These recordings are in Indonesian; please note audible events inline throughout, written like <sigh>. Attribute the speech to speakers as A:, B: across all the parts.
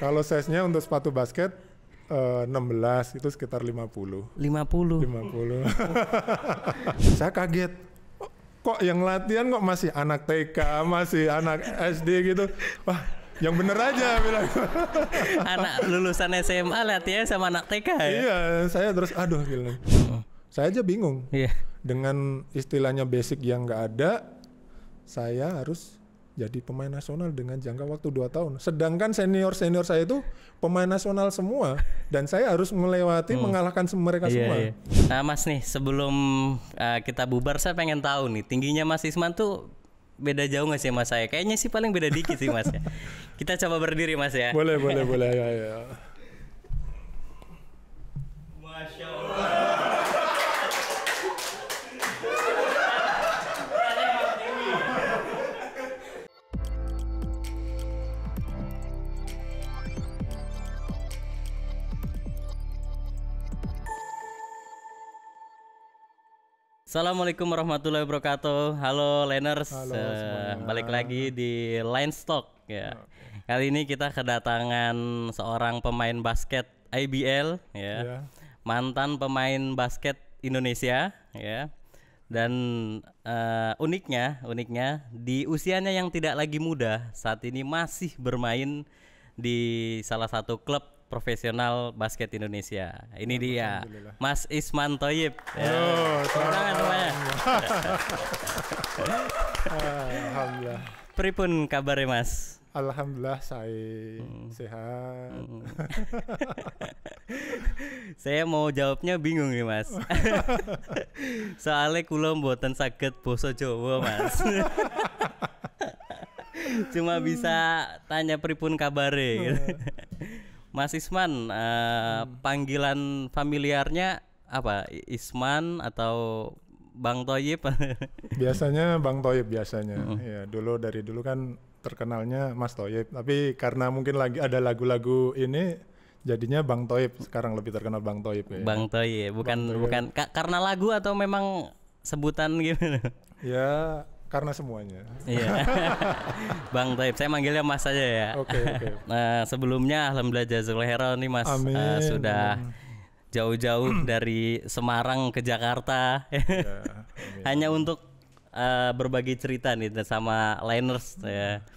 A: Kalau size-nya untuk sepatu basket uh, eh, 16 itu sekitar 50. 50. 50. Saya kaget. Kok yang latihan kok masih anak TK, masih anak SD gitu. Wah, yang bener aja <laughs> bilang
B: anak lulusan SMA latihan sama anak TK ya? iya
A: saya terus aduh bilang hmm. saya aja bingung iya. dengan istilahnya basic yang nggak ada saya harus jadi pemain nasional dengan jangka waktu 2 tahun. Sedangkan senior-senior saya itu pemain nasional semua dan saya harus melewati hmm. mengalahkan mereka iya, semua. Iya.
B: Nah, Mas nih, sebelum uh, kita bubar saya pengen tahu nih, tingginya Mas Isman tuh beda jauh nggak sih Mas saya? Kayaknya sih paling beda dikit sih Mas ya. <laughs> Kita coba berdiri Mas ya. Boleh, boleh, boleh ya ya. Assalamualaikum warahmatullahi wabarakatuh. Halo Leners, Halo, uh, balik lagi di Line Stock ya. Okay. Kali ini kita kedatangan seorang pemain basket IBL ya, yeah. mantan pemain basket Indonesia ya. Dan uh, uniknya, uniknya di usianya yang tidak lagi muda, saat ini masih bermain di salah satu klub profesional basket Indonesia. Ini dia Mas Isman Toyib. Oh, ya. Alhamdulillah. Pripun kabar Mas? Alhamdulillah saya hmm. sehat. Hmm. <laughs> saya mau jawabnya bingung nih Mas. <laughs> Soalnya kulo mboten saged basa Jawa, Mas. <laughs> Cuma bisa tanya pripun kabare gitu. Hmm. Mas Isman, uh, eh, hmm. panggilan familiarnya apa? Isman atau Bang Toyib?
A: <laughs> biasanya Bang Toyib biasanya. Hmm. Ya, dulu dari dulu kan terkenalnya Mas Toyib, tapi karena mungkin lagi ada lagu-lagu ini jadinya Bang Toyib sekarang lebih terkenal Bang Toyib ya. Bang
B: Toyib, bukan Bang Toyib. bukan ka karena lagu atau memang sebutan gitu. Ya, karena semuanya. Iya. <laughs> Bang Taib, saya manggilnya Mas saja ya. Oke, okay, oke. Okay. Nah, sebelumnya alhamdulillah jazakallahu khairan nih Mas Amin. Uh, sudah jauh-jauh <clears throat> dari Semarang ke Jakarta. ya, <laughs> Hanya untuk uh, berbagi cerita nih sama liners ya. Hmm.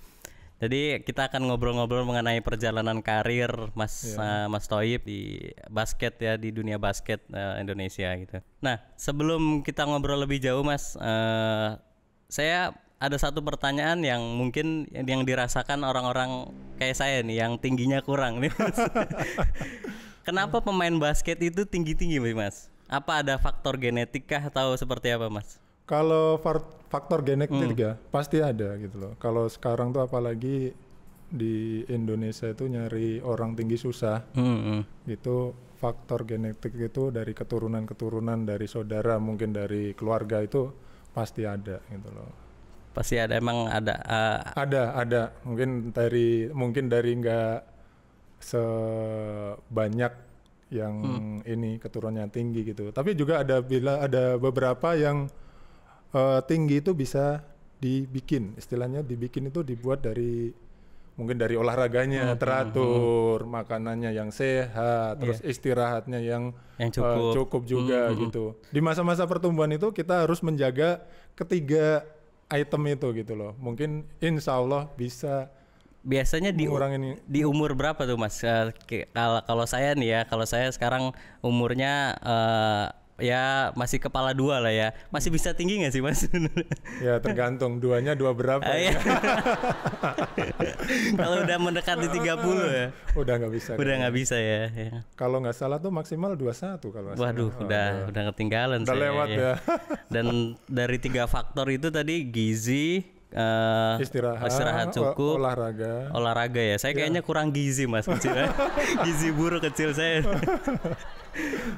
B: Jadi kita akan ngobrol-ngobrol mengenai perjalanan karir Mas ya. uh, Mas Toib di basket ya di dunia basket uh, Indonesia gitu. Nah, sebelum kita ngobrol lebih jauh Mas uh, saya ada satu pertanyaan yang mungkin yang dirasakan orang-orang kayak saya nih yang tingginya kurang nih <laughs> Kenapa pemain basket itu tinggi-tinggi mas? Apa ada faktor genetik kah atau seperti apa mas?
A: Kalau faktor genetik hmm. ya pasti ada gitu loh. Kalau sekarang tuh apalagi di Indonesia itu nyari orang tinggi susah, hmm. gitu faktor genetik itu dari keturunan-keturunan dari saudara mungkin dari keluarga itu pasti ada gitu loh pasti
B: ada emang ada
A: uh... ada ada mungkin dari mungkin dari nggak sebanyak yang hmm. ini keturunannya tinggi gitu tapi juga ada bila ada beberapa yang uh, tinggi itu bisa dibikin istilahnya dibikin itu dibuat dari mungkin dari olahraganya hmm, hmm teratur, hmm, hmm. makanannya yang sehat, terus yeah. istirahatnya yang, yang eh, cukup. Uh, cukup juga hmm, hmm, hmm, gitu. Di masa-masa pertumbuhan itu kita harus menjaga ketiga item itu gitu loh. Mungkin insya Allah bisa
B: biasanya di orang ini. di umur berapa tuh mas? Eh, kalau kalau saya nih ya, kalau saya sekarang umurnya uh, ya masih kepala dua lah ya
A: masih bisa tinggi nggak sih mas ya tergantung duanya
B: dua berapa ah, iya. ya. <laughs> kalau udah mendekati puluh ya
A: udah nggak bisa udah nggak bisa ya, ya. kalau nggak salah tuh maksimal dua satu kalau waduh
B: salah. udah oh, udah ketinggalan udah saya, lewat ya. ya dan dari tiga faktor itu tadi gizi uh, istirahat, istirahat oh, cukup, olahraga. Olahraga ya. Saya iya. kayaknya kurang gizi Mas kecil. Ya. <laughs> gizi buruk kecil saya.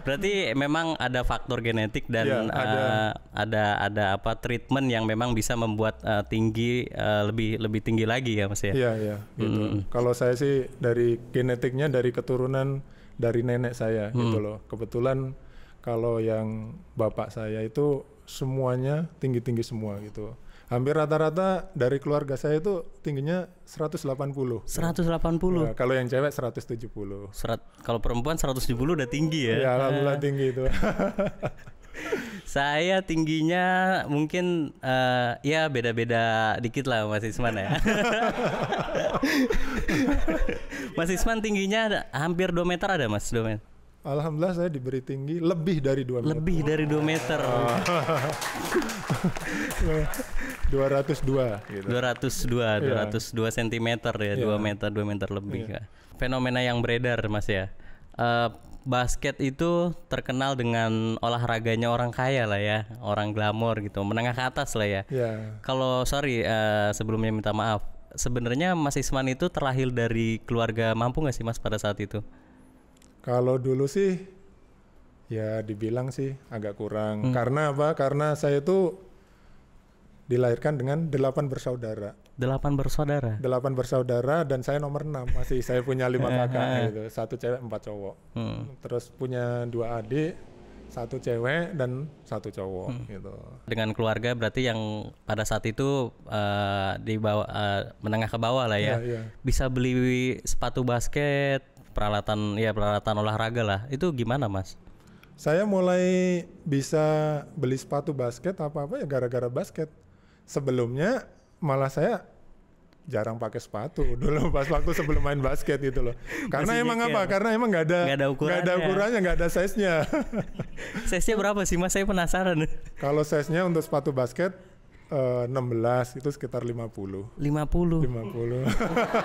B: Berarti memang ada faktor genetik dan ya, ada. Uh, ada ada apa treatment yang memang bisa membuat uh, tinggi uh, lebih lebih tinggi lagi ya Mas ya. Iya, iya, gitu.
A: Mm. Kalau saya sih dari genetiknya dari keturunan dari nenek saya hmm. gitu loh. Kebetulan kalau yang bapak saya itu semuanya tinggi-tinggi semua gitu hampir rata-rata dari keluarga saya itu tingginya 180. 180. Ya, kalau yang cewek
B: 170. Serat, kalau perempuan 170 udah tinggi ya. Ya, alhamdulillah tinggi itu. <laughs> saya tingginya mungkin uh, ya beda-beda dikit lah Mas Isman ya. <laughs> <laughs> Mas Isman tingginya hampir 2 meter ada Mas, 2 meter.
A: Alhamdulillah saya diberi tinggi lebih dari 2 meter.
B: Lebih dari 2 meter. Oh. <laughs> 202 gitu. 202, 202 yeah. cm ya, yeah. 2 meter, 2 meter lebih yeah. Fenomena yang beredar Mas ya. Uh, basket itu terkenal dengan olahraganya orang kaya lah ya, orang glamor gitu, menengah ke atas lah ya. Yeah. Kalau sorry uh, sebelumnya minta maaf. Sebenarnya Mas Isman itu terlahir dari keluarga mampu nggak sih Mas pada saat itu?
A: Kalau dulu sih ya dibilang sih agak kurang. Hmm. Karena apa? Karena saya itu dilahirkan dengan delapan bersaudara. Delapan bersaudara. Delapan bersaudara dan saya nomor enam. Masih saya punya lima <laughs> kakak gitu. Satu cewek empat cowok. Hmm. Terus punya dua adik, satu
B: cewek dan satu cowok hmm. gitu. Dengan keluarga berarti yang pada saat itu uh, di bawah eh, uh, menengah ke bawah lah ya. Yeah, yeah. Bisa beli sepatu basket, peralatan ya peralatan olahraga lah. Itu gimana, Mas?
A: Saya mulai bisa beli sepatu basket apa-apa ya gara-gara basket. Sebelumnya malah saya jarang pakai sepatu <laughs> dulu pas waktu sebelum main basket gitu loh. Karena Masih emang apa? Ya? Karena emang nggak ada nggak ada ukurannya, nggak ada, ukurannya, gak ada size-nya. <laughs> size-nya berapa sih Mas? Saya penasaran. Kalau size-nya untuk sepatu basket Eh, enam belas itu sekitar lima lima puluh puluh lima puluh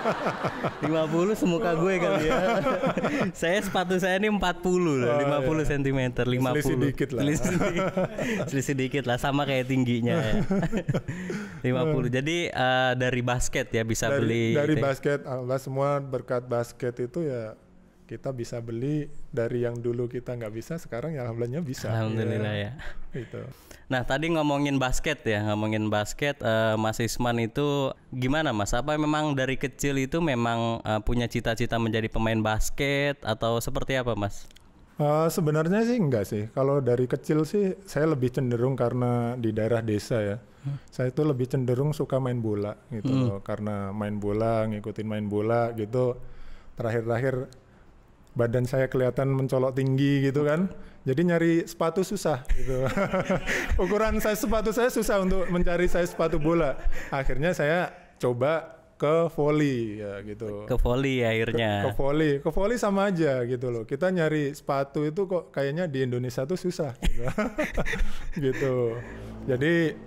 B: <laughs> lima puluh semuka gue kali ya. <laughs> saya sepatu saya ini empat puluh oh, iya, lima puluh iya. sentimeter lima puluh Selisih dikit lah. Selisih, <laughs> selisih dikit lah sama kayak tingginya ya. 50. Jadi uh, dari basket ya bisa dari, beli Dari gitu. basket,
A: alhamdulillah eh, semua berkat basket itu ya kita bisa beli dari yang dulu kita nggak bisa sekarang ya alhamdulillahnya bisa alhamdulillah iya. ya,
B: ya. <laughs> itu nah tadi ngomongin basket ya ngomongin basket uh, Mas Isman itu gimana Mas apa memang dari kecil itu memang uh, punya cita-cita menjadi pemain basket atau seperti apa Mas
A: Uh, sebenarnya sih enggak sih. Kalau dari kecil sih saya lebih cenderung karena di daerah desa ya. Hmm. Saya itu lebih cenderung suka main bola gitu hmm. loh. Karena main bola, ngikutin main bola gitu. Terakhir-terakhir badan saya kelihatan mencolok tinggi gitu kan. Jadi nyari sepatu susah gitu. <laughs> Ukuran saya sepatu saya susah untuk mencari saya sepatu bola. Akhirnya saya coba ke volley ya gitu. Ke volley akhirnya. Ke, ke volley, ke volley sama aja gitu loh. Kita nyari sepatu itu kok kayaknya di Indonesia tuh susah gitu. <laughs> gitu. Jadi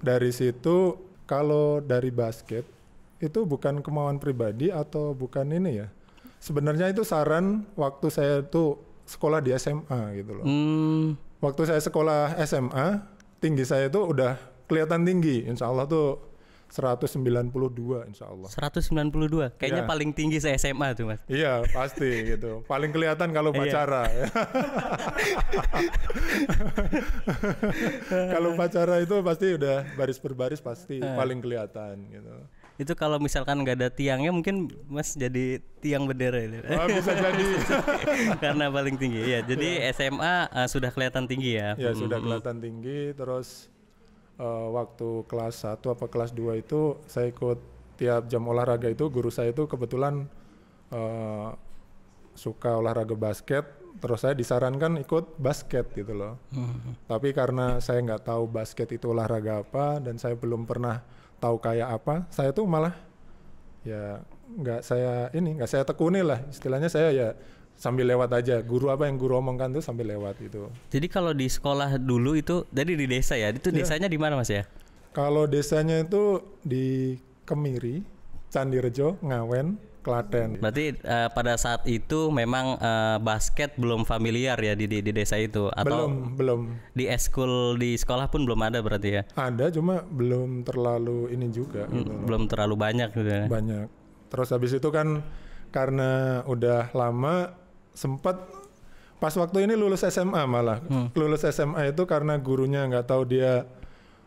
A: dari situ kalau dari basket itu bukan kemauan pribadi atau bukan ini ya? Sebenarnya itu saran waktu saya tuh sekolah di SMA gitu loh. Hmm. Waktu saya sekolah SMA, tinggi saya itu udah kelihatan tinggi. Insya Allah tuh 192 insya Allah
B: 192? Kayaknya ya. paling tinggi saya SMA tuh mas Iya pasti gitu Paling kelihatan kalau iya. pacara ya.
A: <laughs> Kalau pacara itu pasti udah baris per baris pasti eh. paling
B: kelihatan gitu itu kalau misalkan nggak ada tiangnya mungkin Mas jadi tiang bendera itu. Oh, bisa jadi. <laughs> Karena paling tinggi ya. Jadi ya. SMA uh, eh, sudah kelihatan tinggi ya. Ya, hmm. sudah kelihatan
A: tinggi terus uh, waktu kelas 1 apa kelas 2 itu saya ikut tiap jam olahraga itu guru saya itu kebetulan uh, suka olahraga basket terus saya disarankan ikut basket gitu loh. Hmm. Tapi karena saya nggak tahu basket itu olahraga apa dan saya belum pernah tahu kayak apa saya tuh malah ya nggak saya ini nggak saya tekuni lah istilahnya saya ya sambil lewat aja guru apa yang guru omongkan tuh sambil lewat itu
B: jadi kalau di sekolah dulu itu jadi di desa ya itu iya. desanya ya. di mana mas ya
A: kalau desanya itu di Kemiri Candirejo Ngawen Klaten.
B: Berarti uh, pada saat itu memang uh, basket belum familiar ya di, di di desa itu atau belum belum di eskul di sekolah pun belum ada berarti ya?
A: Ada cuma belum terlalu ini juga. Mm, gitu.
B: Belum terlalu banyak gitu. Ya?
A: Banyak. Terus habis itu kan karena udah lama sempat pas waktu ini lulus SMA malah hmm. lulus SMA itu karena gurunya nggak tahu dia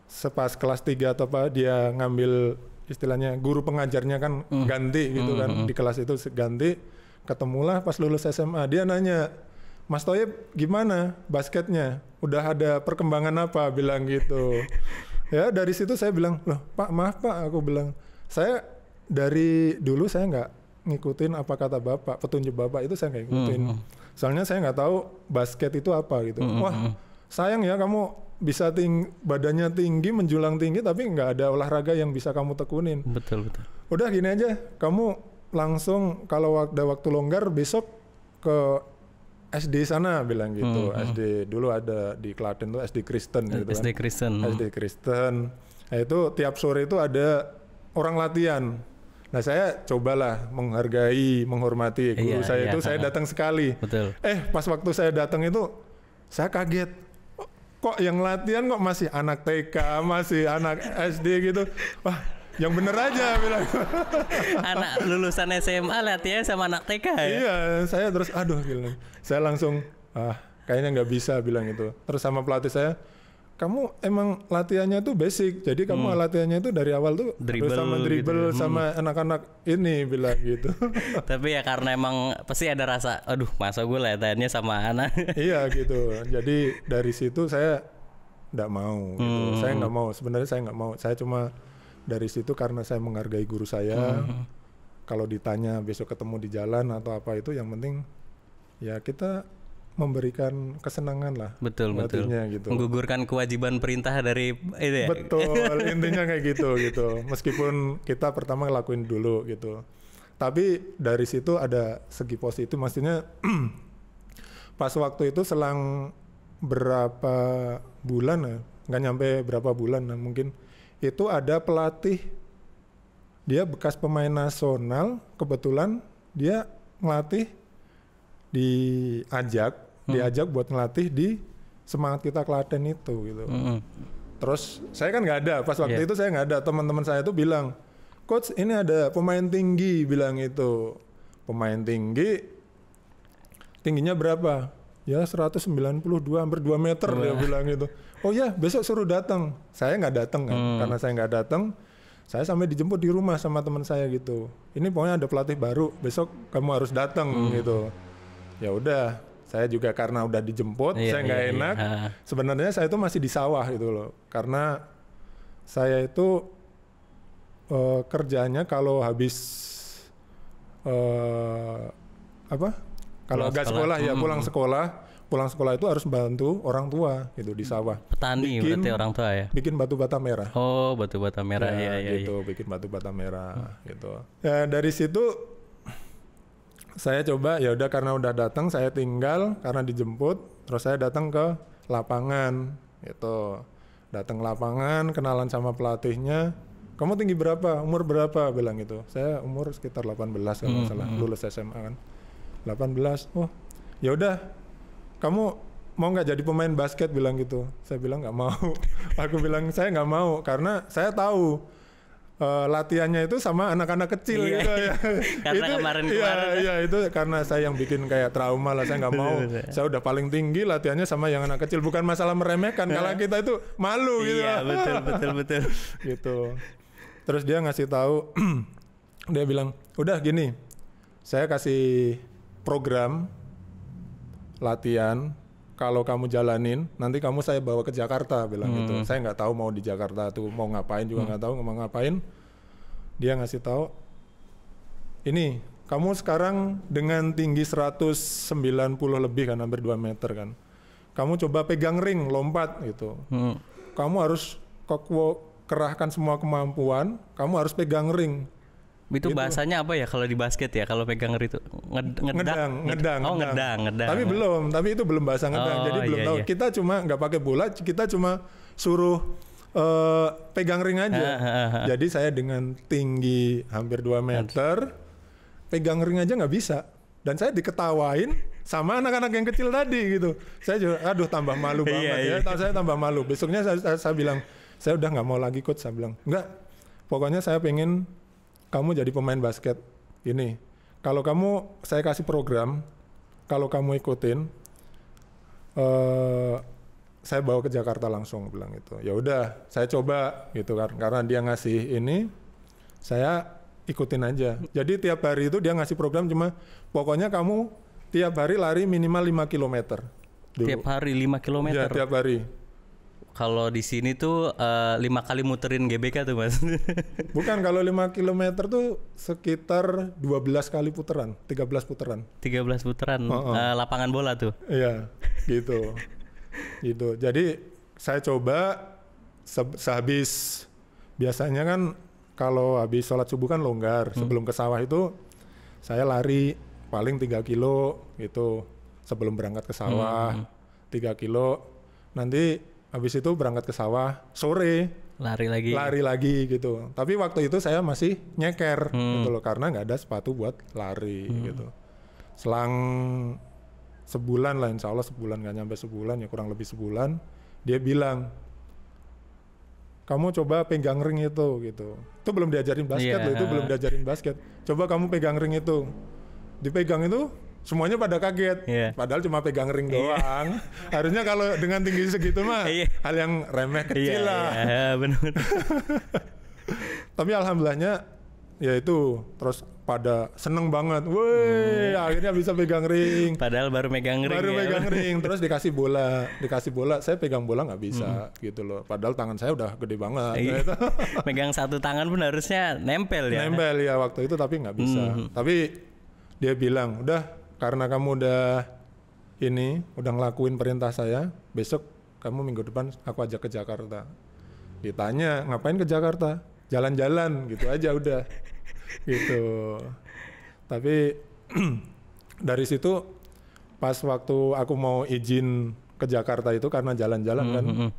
A: sepas kelas 3 atau apa dia ngambil istilahnya guru pengajarnya kan hmm. ganti gitu hmm, kan hmm, hmm. di kelas itu ganti ketemulah pas lulus SMA dia nanya Mas Toyib gimana basketnya udah ada perkembangan apa bilang gitu <laughs> ya dari situ saya bilang loh Pak maaf Pak aku bilang saya dari dulu saya nggak ngikutin apa kata bapak petunjuk bapak itu saya nggak ngikutin hmm. soalnya saya nggak tahu basket itu apa gitu hmm. wah sayang ya kamu bisa ting badannya tinggi menjulang tinggi tapi nggak ada olahraga yang bisa kamu tekunin betul betul udah gini aja kamu langsung kalau ada waktu longgar besok ke SD sana bilang gitu hmm, SD hmm. dulu ada di Klaten tuh SD Kristen gitu kan. SD Kristen hmm. SD Kristen nah, itu tiap sore itu ada orang latihan Nah saya cobalah menghargai, menghormati guru iya, saya iya, itu. Saya datang sekali. Betul. Eh pas waktu saya datang itu saya kaget kok yang latihan kok masih anak TK, masih anak SD gitu. Wah,
B: yang bener aja bilang. <laughs> anak lulusan SMA latihan sama anak TK ya? Iya,
A: saya terus aduh bilang. Saya langsung ah kayaknya nggak bisa bilang itu. Terus sama pelatih saya, kamu emang latihannya tuh basic jadi kamu hmm. latihannya itu dari awal tuh
B: dribble, harus sama gitu ya. dribble gitu. sama anak
A: anak-anak ini bilang gitu
B: <laughs> tapi ya karena emang pasti ada rasa aduh masa gue latihannya sama anak
A: <laughs> iya gitu jadi dari situ saya nggak mau gitu. Hmm. saya nggak mau sebenarnya saya nggak mau saya cuma dari situ karena saya menghargai guru saya hmm. kalau ditanya besok ketemu di jalan atau apa
B: itu yang penting ya kita
A: memberikan kesenangan lah betul betul gitu.
B: menggugurkan kewajiban perintah dari itu ya? betul <laughs> intinya kayak gitu gitu
A: meskipun kita pertama ngelakuin dulu gitu tapi dari situ ada segi positif maksudnya <clears throat> pas waktu itu selang berapa bulan ya nggak nyampe berapa bulan nah mungkin itu ada pelatih dia bekas pemain nasional kebetulan dia ngelatih diajak hmm. diajak buat ngelatih di semangat kita Klaten itu gitu. Hmm. hmm. Terus saya kan nggak ada pas waktu yeah. itu saya nggak ada teman-teman saya itu bilang coach ini ada pemain tinggi bilang itu pemain tinggi tingginya berapa ya 192 hampir 2 meter dia iya. bilang itu oh ya besok suruh datang saya nggak datang kan hmm. karena saya nggak datang saya sampai dijemput di rumah sama teman saya gitu ini pokoknya ada pelatih baru besok kamu harus datang hmm. gitu ya udah saya juga karena udah dijemput iya, saya nggak iya, iya. enak iya. sebenarnya saya itu masih di sawah gitu loh karena saya itu uh, kerjanya kalau habis uh, apa kalau nggak sekolah, ya hmm, pulang hmm. sekolah pulang sekolah itu harus bantu orang tua
B: gitu di sawah. Petani bikin, berarti orang tua ya.
A: Bikin batu bata merah.
B: Oh, batu bata merah ya, ya, ya gitu, ya. bikin batu bata merah hmm. gitu.
A: Ya dari situ saya coba ya udah karena udah datang saya tinggal karena dijemput terus saya datang ke lapangan itu datang lapangan kenalan sama pelatihnya kamu tinggi berapa umur berapa bilang gitu saya umur sekitar 18 kalau hmm, salah hmm. lulus SMA kan 18 oh ya udah kamu mau nggak jadi pemain basket bilang gitu saya bilang nggak mau <laughs> aku bilang saya nggak mau karena saya tahu uh, latihannya itu sama anak-anak kecil iya. gitu <laughs> ya. karena itu, kemarin iya, kemarin. Iya, iya itu karena saya yang bikin kayak trauma lah saya nggak iya, mau. saya udah paling tinggi latihannya sama yang anak kecil bukan masalah meremehkan kalau kita itu malu gitu. Iya betul betul betul. <laughs> gitu. Terus dia ngasih tahu <clears throat> dia bilang udah gini saya kasih program latihan kalau kamu jalanin nanti kamu saya bawa ke Jakarta bilang hmm. gitu saya nggak tahu mau di Jakarta tuh mau ngapain juga mm. nggak hmm. tahu mau ngapain dia ngasih tahu ini kamu sekarang dengan tinggi 190 lebih kan hampir 2 meter kan kamu coba pegang ring lompat gitu hmm. kamu harus kokwo kerahkan semua kemampuan kamu harus pegang ring
B: itu gitu. bahasanya apa ya kalau di basket ya kalau pegang itu nged, ngedang, gitu. ngedang, oh, ngedang, ngedang, Tapi belum,
A: tapi itu belum bahasa ngedang. Oh, jadi belum iya, tahu. Iya.
B: Kita cuma nggak
A: pakai bola, kita cuma suruh uh, pegang ring aja. Ah, ah, ah. jadi saya dengan tinggi hampir 2 meter pegang ring aja nggak bisa. Dan saya diketawain sama anak-anak yang kecil tadi gitu. Saya juga aduh tambah malu <laughs> iya, banget ya. iya, ya. Saya tambah malu. Besoknya saya, saya, saya bilang saya udah nggak mau lagi coach saya bilang enggak pokoknya saya pengen kamu jadi pemain basket ini. Kalau kamu saya kasih program, kalau kamu ikutin, uh, saya bawa ke Jakarta langsung bilang itu Ya udah, saya coba gitu kan karena dia ngasih ini, saya ikutin aja. Jadi tiap hari itu dia ngasih program cuma pokoknya kamu tiap hari lari minimal 5 km.
B: Dulu. Tiap hari 5 km. Ya, tiap hari kalau di sini tuh uh, lima kali muterin GBK tuh mas
A: <laughs> bukan kalau lima kilometer tuh sekitar dua belas kali puteran 13 puteran
B: 13 puteran uh -uh. Uh, lapangan bola tuh iya gitu gitu
A: jadi saya coba se sehabis biasanya kan kalau habis sholat subuh kan longgar hmm. sebelum ke sawah itu saya lari paling tiga kilo gitu sebelum berangkat ke sawah hmm. kilo nanti Habis itu berangkat ke sawah sore.
B: Lari lagi. Lari
A: lagi gitu. Tapi waktu itu saya masih nyeker hmm. gitu loh karena nggak ada sepatu buat lari hmm. gitu. Selang sebulan lah insya Allah sebulan nggak nyampe sebulan ya kurang lebih sebulan dia bilang kamu coba pegang ring itu gitu itu belum diajarin basket yeah. loh itu belum diajarin basket coba kamu pegang ring itu dipegang itu semuanya pada kaget. Yeah. Padahal cuma pegang ring iya. doang. <laughs> Harusnya kalau dengan tinggi segitu mah iya. hal yang remeh kecil yeah, lah. Iya, yeah, benar. <laughs> Tapi alhamdulillahnya ya itu terus pada seneng banget, woi hmm. Iya. akhirnya bisa pegang ring.
B: Padahal baru megang ring. Baru ya. megang <laughs>
A: ring, terus dikasih bola, dikasih bola, saya pegang bola nggak bisa hmm.
B: gitu loh. Padahal
A: tangan saya udah gede banget. Iya. Gitu.
B: megang satu tangan pun harusnya nempel ya. Nempel ya waktu itu tapi nggak bisa. Hmm.
A: Tapi dia bilang udah karena kamu udah ini udah ngelakuin perintah saya besok kamu minggu depan aku ajak ke Jakarta ditanya ngapain ke Jakarta jalan-jalan gitu aja udah <laughs> gitu tapi <clears throat> dari situ pas waktu aku mau izin ke Jakarta itu karena jalan-jalan mm -hmm. kan hmm, hmm.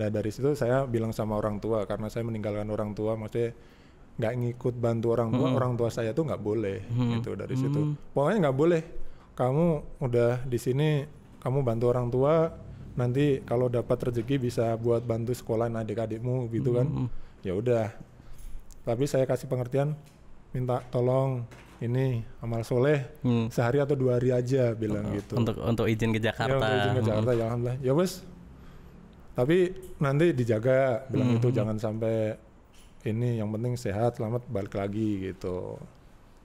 A: nah dari situ saya bilang sama orang tua karena saya meninggalkan orang tua maksudnya nggak ngikut bantu orang tua mm -hmm. orang tua saya tuh nggak boleh mm -hmm. gitu dari situ hmm. pokoknya nggak boleh kamu udah di sini kamu bantu orang tua nanti kalau dapat rezeki bisa buat bantu sekolah adik-adikmu gitu kan mm -hmm. ya udah tapi saya kasih pengertian minta tolong ini amal soleh hmm. sehari atau dua hari aja bilang uh, gitu untuk untuk izin ke Jakarta ya, untuk izin ke Jakarta hmm. Ya alhamdulillah ya bos. tapi nanti dijaga bilang hmm. itu jangan sampai ini yang penting sehat selamat balik lagi gitu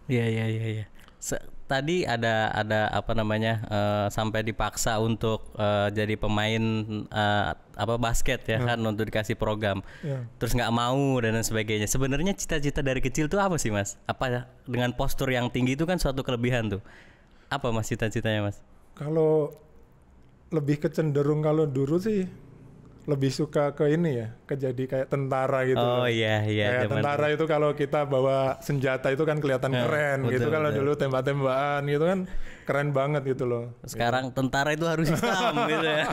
A: iya iya iya ya
B: tadi ada ada apa namanya uh, sampai dipaksa untuk uh, jadi pemain uh, apa basket ya kan, hmm. kan untuk dikasih program yeah. terus nggak mau dan lain sebagainya sebenarnya cita-cita dari kecil tuh apa sih mas apa dengan postur yang tinggi itu kan suatu kelebihan tuh apa mas cita-citanya mas
A: kalau lebih kecenderung kalau dulu sih lebih suka ke ini ya, ke jadi kayak tentara gitu. Oh iya iya. Kayak tentara itu kalau kita bawa senjata itu kan kelihatan eh, keren betul, gitu. Kalau dulu tembak-tembakan gitu kan
B: keren banget gitu loh. Sekarang gitu. tentara itu harus hitam <laughs> gitu ya.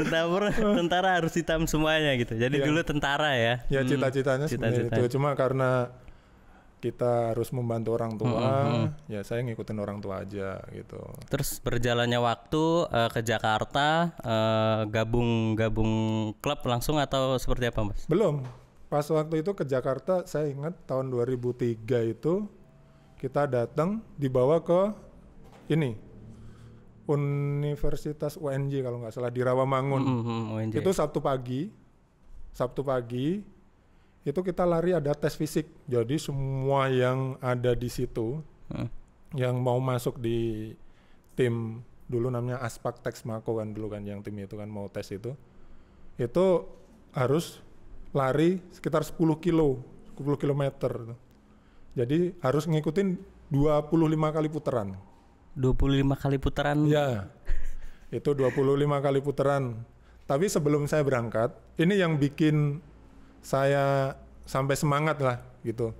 B: tentara tentara harus hitam semuanya gitu. Jadi ya. dulu tentara ya. Ya hmm. cita-citanya hmm, cita, itu
A: cuma karena kita harus membantu orang tua, mm -hmm. ya saya ngikutin orang tua aja
B: gitu. Terus berjalannya waktu uh, ke Jakarta, gabung eh, gabung gabung klub langsung atau seperti apa mas? Belum.
A: Pas waktu itu ke Jakarta, saya ingat tahun 2003 itu kita datang dibawa ke ini Universitas UNJ kalau nggak salah di Rawamangun. Mm -hmm, Itu Sabtu pagi, Sabtu pagi itu kita lari ada tes fisik. Jadi semua yang ada di situ hmm. yang mau masuk di tim dulu namanya Aspak Tex Mako kan dulu kan yang tim itu kan mau tes itu itu harus lari sekitar 10 kilo 10 kilometer jadi harus ngikutin 25 kali putaran 25 kali putaran ya itu 25 kali putaran tapi sebelum saya berangkat ini yang bikin saya sampai semangat lah gitu.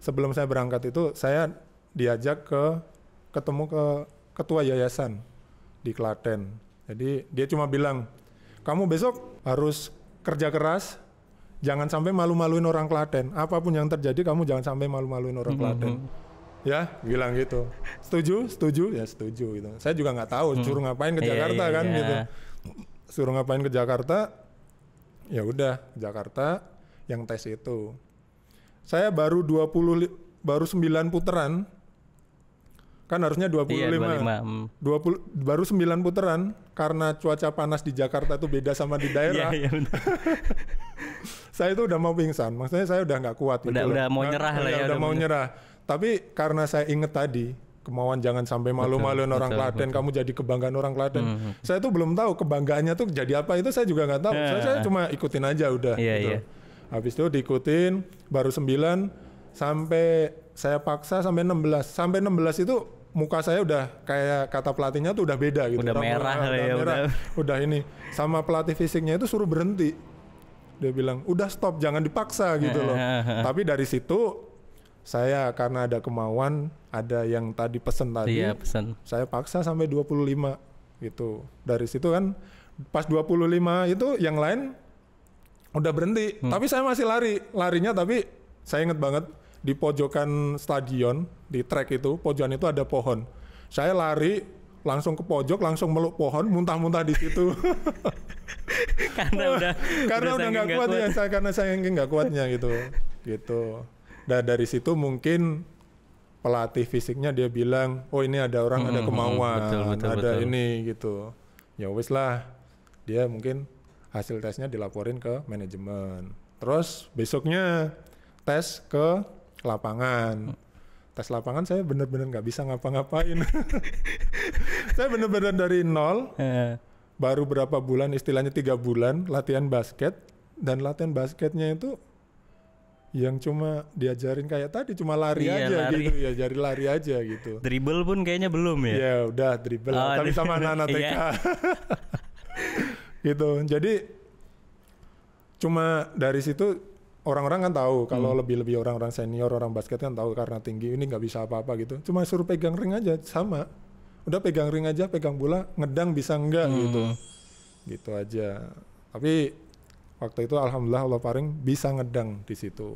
A: Sebelum saya berangkat itu saya diajak ke ketemu ke ketua yayasan di Klaten. Jadi dia cuma bilang, "Kamu besok harus kerja keras, jangan sampai malu-maluin orang Klaten. Apapun yang terjadi kamu jangan sampai malu-maluin orang mm -hmm. Klaten." Ya, bilang gitu. Setuju? Setuju? Ya setuju gitu. Saya juga nggak tahu hmm. suruh ngapain ke iya, Jakarta yeah, kan yeah. gitu. Suruh ngapain ke Jakarta? Ya udah, Jakarta yang tes itu. Saya baru 20 baru 9 putaran. Kan harusnya 25. Iya, 25. 20 ya? hmm. baru 9 putaran karena cuaca panas di Jakarta itu beda sama di daerah. Iya, iya <laughs> saya itu udah mau pingsan. Maksudnya saya udah nggak kuat udah, gitu. Udah mau nyerah lah ya. Udah, udah mau nyerah. Tapi karena saya inget tadi kemauan jangan sampai malu-maluin orang betul, Klaten, betul. kamu jadi kebanggaan orang Klaten. Mm -hmm. Saya tuh belum tahu kebanggaannya tuh jadi apa itu saya juga nggak tahu. Yeah. Saya, saya eh. cuma ikutin aja udah. Yeah, gitu. yeah habis itu diikutin baru 9 sampai saya paksa sampai 16 sampai 16 itu muka saya udah kayak kata pelatihnya tuh udah beda gitu udah, merah udah, ya, merah, udah. <laughs> udah ini sama pelatih fisiknya itu suruh berhenti dia bilang udah stop jangan dipaksa gitu loh <laughs> tapi dari situ saya karena ada kemauan ada yang tadi pesen tadi iya, pesen. saya paksa sampai 25 gitu dari situ kan pas 25 itu yang lain udah berhenti hmm. tapi saya masih lari larinya tapi saya inget banget di pojokan stadion di track itu pojokan itu ada pohon saya lari langsung ke pojok langsung meluk pohon muntah-muntah di situ
B: <laughs> karena udah karena udah nggak kuat, iya, kuat ya
A: saya karena saya nggak kuatnya gitu gitu dan dari situ mungkin pelatih fisiknya dia bilang oh ini ada orang hmm, ada hmm, hmm. kemauan betul, betul, ada betul. ini gitu ya wis lah dia mungkin hasil tesnya dilaporin ke manajemen. Terus besoknya tes ke lapangan. Tes lapangan saya bener-bener nggak bisa ngapa-ngapain. <laughs> saya bener-bener dari nol. Baru berapa bulan, istilahnya tiga bulan latihan basket dan latihan basketnya itu yang cuma diajarin kayak tadi cuma lari iya, aja lari. gitu ya jari lari aja gitu dribble pun kayaknya belum ya ya udah dribble oh, tapi sama anak-anak iya. TK <laughs> gitu jadi cuma dari situ orang-orang kan tahu kalau hmm. lebih-lebih orang-orang senior orang basket kan tahu karena tinggi ini nggak bisa apa-apa gitu cuma suruh pegang ring aja sama udah pegang ring aja pegang bola ngedang bisa enggak hmm. gitu gitu aja tapi waktu itu alhamdulillah Allah paring bisa ngedang di situ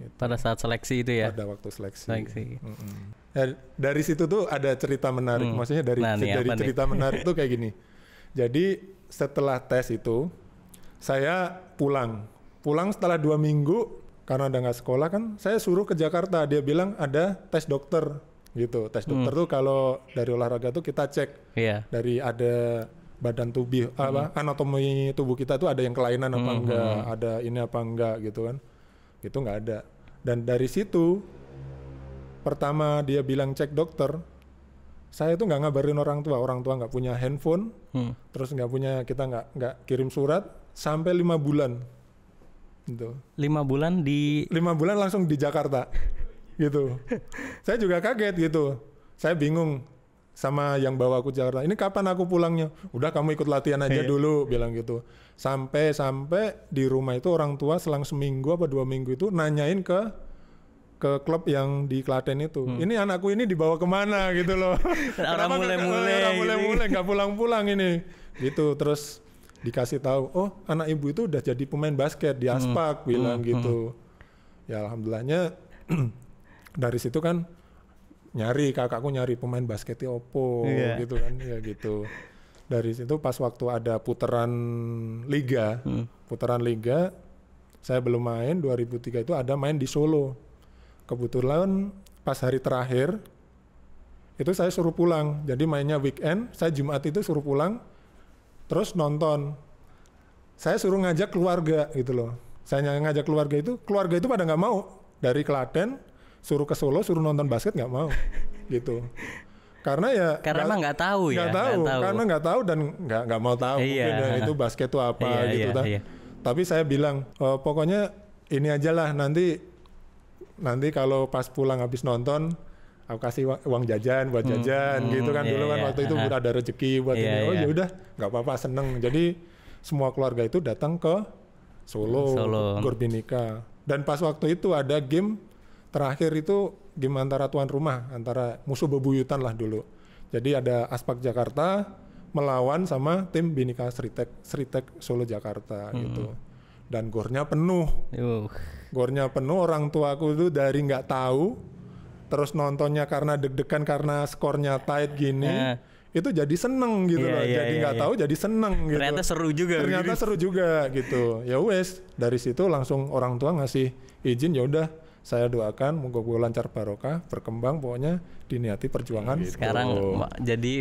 B: gitu. pada saat seleksi itu ya pada waktu seleksi, seleksi.
A: Ya, dari situ tuh ada cerita menarik hmm. maksudnya dari nah, dari cerita nih? menarik tuh kayak gini <laughs> jadi setelah tes itu saya pulang. Pulang setelah dua minggu karena ada nggak sekolah kan, saya suruh ke Jakarta. Dia bilang ada tes dokter gitu. Tes hmm. dokter tuh kalau dari olahraga tuh kita cek yeah. dari ada badan tubuh hmm. apa anatomi tubuh kita tuh ada yang kelainan apa hmm. hmm enggak, hmm. ada ini apa enggak gitu kan. Itu nggak ada. Dan dari situ pertama dia bilang cek dokter, saya itu nggak ngabarin orang tua orang tua nggak punya handphone hmm. terus nggak punya kita nggak nggak kirim surat sampai lima bulan gitu lima bulan di lima bulan langsung di Jakarta gitu saya juga kaget gitu saya bingung sama yang bawa aku Jakarta ini kapan aku pulangnya udah kamu ikut latihan aja iya. dulu bilang gitu sampai sampai di rumah itu orang tua selang seminggu apa dua minggu itu nanyain ke ke klub yang di Klaten itu. Hmm. Ini anakku ini dibawa kemana <laughs> gitu loh.
B: orang mulai-mulai. Orang gitu. mulai-mulai
A: nggak pulang-pulang ini. Gitu terus dikasih tahu, oh anak ibu itu udah jadi pemain basket di hmm. Aspak hmm. bilang hmm. gitu. Ya alhamdulillahnya <clears throat> dari situ kan nyari kakakku nyari pemain di opo yeah. gitu kan ya gitu. Dari situ pas waktu ada putaran liga, hmm. putaran liga saya belum main 2003 itu ada main di Solo kebetulan pas hari terakhir itu saya suruh pulang. Jadi mainnya weekend, saya Jumat itu suruh pulang, terus nonton. Saya suruh ngajak keluarga gitu loh. Saya ngajak keluarga itu, keluarga itu pada nggak mau. Dari Klaten, suruh ke Solo, suruh nonton basket nggak mau gitu. Karena ya karena gak, emang nggak tahu gak ya, nggak tahu, gak tahu, karena nggak tahu dan nggak nggak mau tahu iya. ya, itu basket itu apa iya, gitu. Iya, iya. Tapi saya bilang, e, pokoknya ini aja lah nanti nanti kalau pas pulang habis nonton aku kasih uang jajan buat hmm. jajan hmm, gitu kan iya, dulu kan iya, waktu itu uh, ada rezeki buat iya, ini oh iya. ya udah nggak apa-apa seneng jadi semua keluarga itu datang ke Solo, Solo. Gorbinika dan pas waktu itu ada game terakhir itu game antara tuan rumah antara musuh bebuyutan lah dulu jadi ada Aspak Jakarta melawan sama tim Binika Sritek Sritek Solo Jakarta gitu. hmm. gitu dan gornya penuh. Uh. Gornya penuh orang tua tuaku itu dari nggak tahu terus nontonnya karena deg-degan karena skornya tight gini. Uh. Itu jadi seneng gitu yeah, loh, yeah, jadi iya, nggak yeah, yeah. tahu jadi seneng gitu. Ternyata
B: seru juga. Ternyata gitu.
A: seru juga gitu. Ya wes dari situ langsung orang tua ngasih izin ya udah saya doakan moga-moga lancar barokah berkembang pokoknya diniati perjuangan. Sekarang gitu.
B: jadi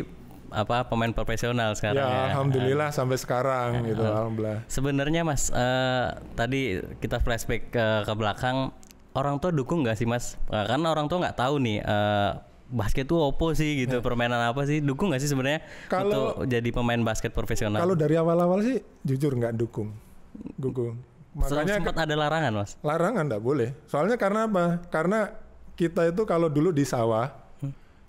B: apa pemain profesional sekarang. Ya, ya. alhamdulillah sampai sekarang ya, gitu, ya. alhamdulillah. Sebenarnya Mas uh, tadi kita flashback ke, ke belakang, orang tua dukung nggak sih Mas? Uh, karena orang tua nggak tahu nih uh, basket tuh opo sih gitu, ya. permainan apa sih? Dukung nggak sih sebenarnya untuk jadi pemain basket profesional? Kalau
A: dari awal-awal sih jujur nggak dukung, dukung. Makanya sempat ada larangan, Mas. Larangan nggak boleh. Soalnya karena apa? Karena kita itu kalau dulu di sawah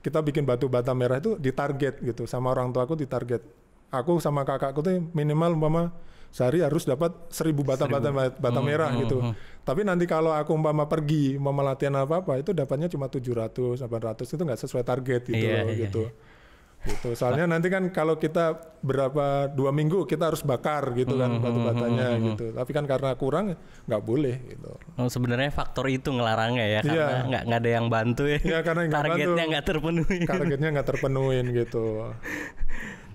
A: kita bikin batu bata merah itu ditarget gitu sama orang tua di ditarget aku sama kakakku tuh minimal umpama sehari harus dapat seribu bata bata hmm, bata merah hmm, gitu. Hmm. Tapi nanti kalau aku umpama pergi mau latihan apa apa itu dapatnya cuma 700, 800 itu nggak sesuai target gitu iya, loh iya, gitu. Iya gitu soalnya nah. nanti kan kalau kita berapa dua minggu kita harus bakar gitu kan hmm, hmm batu batanya hmm, hmm gitu hmm. tapi kan karena kurang nggak
B: boleh gitu oh, sebenarnya faktor itu ngelarangnya ya iya. karena nggak nggak ada yang bantu ya, yeah, karena targetnya
A: nggak terpenuhi targetnya nggak terpenuhi gitu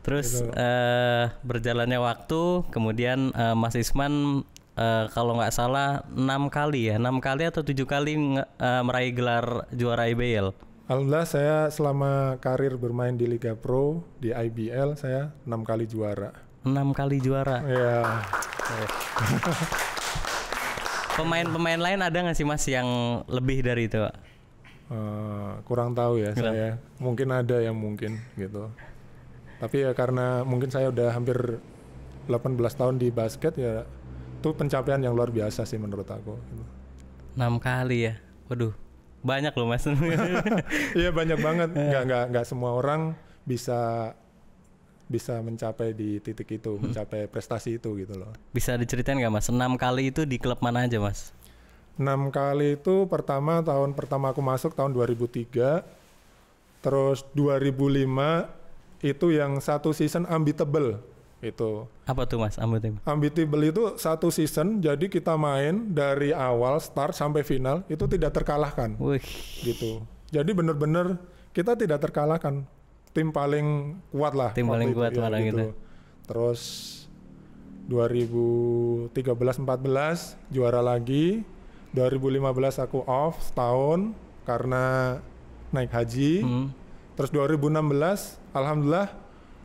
B: terus gitu. Uh, berjalannya waktu kemudian uh, Mas Isman uh, kalau nggak salah enam kali ya enam kali atau tujuh kali uh, meraih gelar juara IBL
A: Alhamdulillah saya selama karir bermain di Liga Pro di IBL saya enam kali
B: juara. Enam kali juara. Iya. Yeah. <laughs> Pemain-pemain lain ada nggak sih Mas yang lebih dari itu? Uh, kurang
A: tahu ya saya. Mungkin ada yang mungkin gitu. Tapi ya karena mungkin saya udah hampir 18 tahun di basket ya itu pencapaian yang luar biasa sih menurut aku. Gitu.
B: Enam kali ya. Waduh, banyak loh mas <laughs>
A: iya banyak banget <laughs> nggak nggak nggak semua orang bisa bisa mencapai
B: di titik itu hmm. mencapai prestasi itu gitu loh bisa diceritain nggak mas enam kali itu di klub mana aja mas
A: enam kali itu pertama tahun pertama aku masuk tahun 2003 terus 2005 itu yang satu season unbeatable
B: itu apa tuh mas Ambitable?
A: Ambitable itu satu season jadi kita main dari awal start sampai final itu tidak terkalahkan Wih. gitu jadi bener-bener kita tidak terkalahkan tim paling kuat lah tim paling kuat ya, gitu. itu terus 2013 14 juara lagi 2015 aku off setahun karena naik haji hmm. terus 2016 alhamdulillah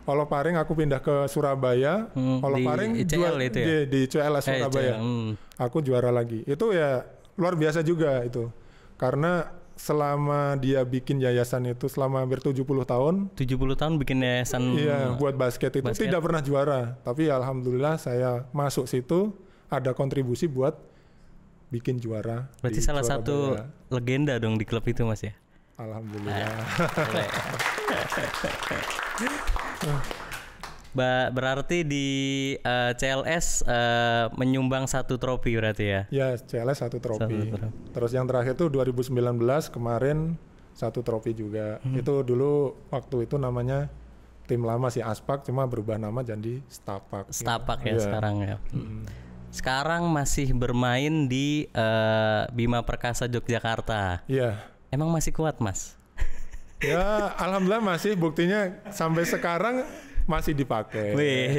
A: kalau Paring aku pindah ke Surabaya. Hmm, Oloparing di ICL juara, itu ya? di, di eh, Surabaya. hmm. Aku juara lagi. Itu ya luar biasa juga itu. Karena selama dia bikin yayasan itu selama hampir 70 tahun.
B: 70 tahun bikin yayasan. Iya, buat basket itu basket. tidak
A: pernah juara. Tapi ya alhamdulillah saya masuk situ ada kontribusi buat
B: bikin juara. Berarti salah juara satu legenda dong di klub itu Mas ya. Alhamdulillah. Ah, <laughs> Ba berarti di uh, eh, CLS uh, eh, menyumbang satu trofi berarti ya?
A: Ya, CLS satu trofi. Terus yang terakhir tuh 2019 kemarin satu trofi juga. Hmm. Itu dulu waktu itu namanya tim lama sih Aspak cuma berubah nama
B: jadi Stapak. Stapak ya, ya, ya sekarang ya. Hmm. hmm. Sekarang masih bermain di uh, Bima Perkasa Yogyakarta. Iya. Emang masih kuat, Mas?
A: ya alhamdulillah masih buktinya sampai sekarang masih dipakai. Wih,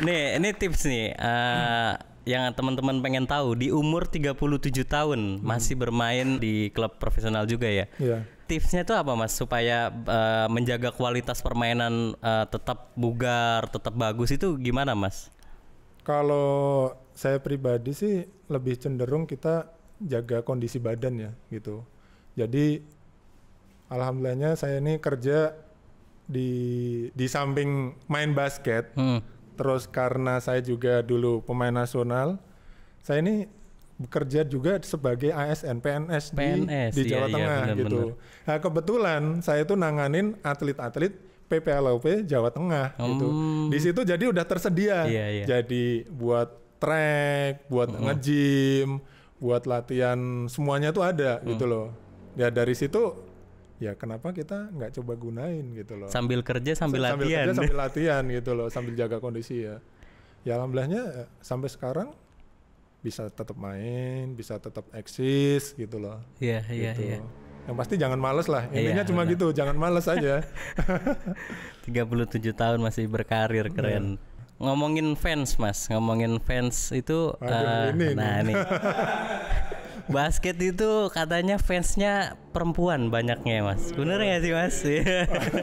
B: nih, ini tips nih. Uh, hmm yang teman-teman pengen tahu di umur 37 tahun hmm. masih bermain di klub profesional juga ya. Yeah. Tipsnya itu apa Mas supaya uh, menjaga kualitas permainan uh, tetap bugar, tetap bagus itu gimana Mas?
A: Kalau saya pribadi sih lebih cenderung kita jaga kondisi badan ya gitu. Jadi alhamdulillahnya saya ini kerja di di samping main basket. Hmm. Terus karena saya juga dulu pemain nasional, saya ini bekerja juga sebagai ASN PNS, PNS di, di iya, Jawa iya, Tengah iya, gitu. Nah, kebetulan saya itu nanganin atlet-atlet PPLOP Jawa Tengah gitu. hmm. gitu. Di situ jadi udah tersedia. Iya, iya. Jadi buat track, buat mm -hmm. nge buat latihan semuanya tuh ada hmm. gitu loh. Ya dari situ ya kenapa kita nggak coba gunain gitu loh. Sambil kerja sambil, sambil latihan. Kerja, sambil <laughs> latihan gitu loh, sambil jaga kondisi ya. Ya alhamdulillahnya eh, sampai sekarang bisa tetap main, bisa tetap eksis gitu loh. Iya, yeah, iya, yeah, gitu. iya. Yang pasti jangan males lah. Iya, Intinya cuma bener. gitu, jangan males aja.
B: 37 <laughs> tahun masih berkarir keren. Iya ngomongin fans mas ngomongin fans itu Aduh, uh, eh, ini, nah ini <laughs> basket itu katanya fansnya perempuan banyaknya mas bener nggak sih mas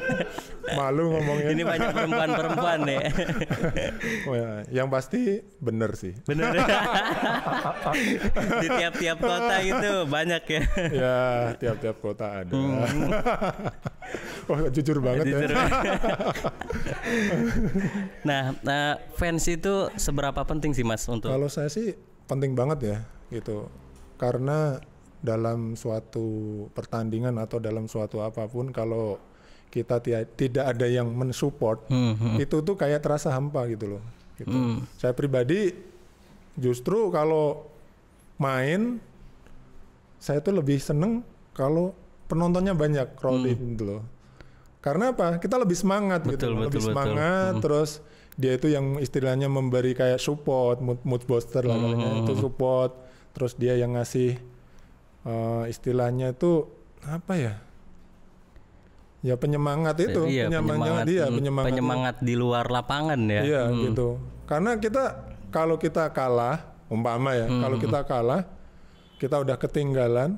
B: <laughs> malu ngomongnya ini banyak perempuan perempuan nih oh, ya. yang
A: pasti bener sih bener di tiap-tiap kota itu
B: banyak ya ya tiap-tiap kota ada hmm.
A: <laughs> Wah, jujur banget ya. jujur ya.
B: <laughs> nah, nah, fans itu seberapa penting sih Mas untuk Kalau
A: saya sih penting banget ya gitu karena dalam suatu pertandingan atau dalam suatu apapun kalau kita tidak ada yang mensupport mm hmm. itu tuh kayak terasa hampa gitu loh gitu. Mm. saya pribadi justru kalau main saya tuh lebih seneng kalau penontonnya banyak crowded mm. gitu loh karena apa kita lebih semangat betul, gitu betul, lebih betul, semangat betul. Mhm. terus dia itu yang istilahnya memberi kayak support mood, booster lah hmm. itu mhm. support terus dia yang ngasih uh, istilahnya itu apa ya ya penyemangat iya, itu iya, penyemangat, penyemangat dia hmm, penyemangat, penyemangat
B: di luar lapangan ya iya hmm. gitu
A: karena kita kalau kita kalah umpama ya hmm. kalau kita kalah kita udah ketinggalan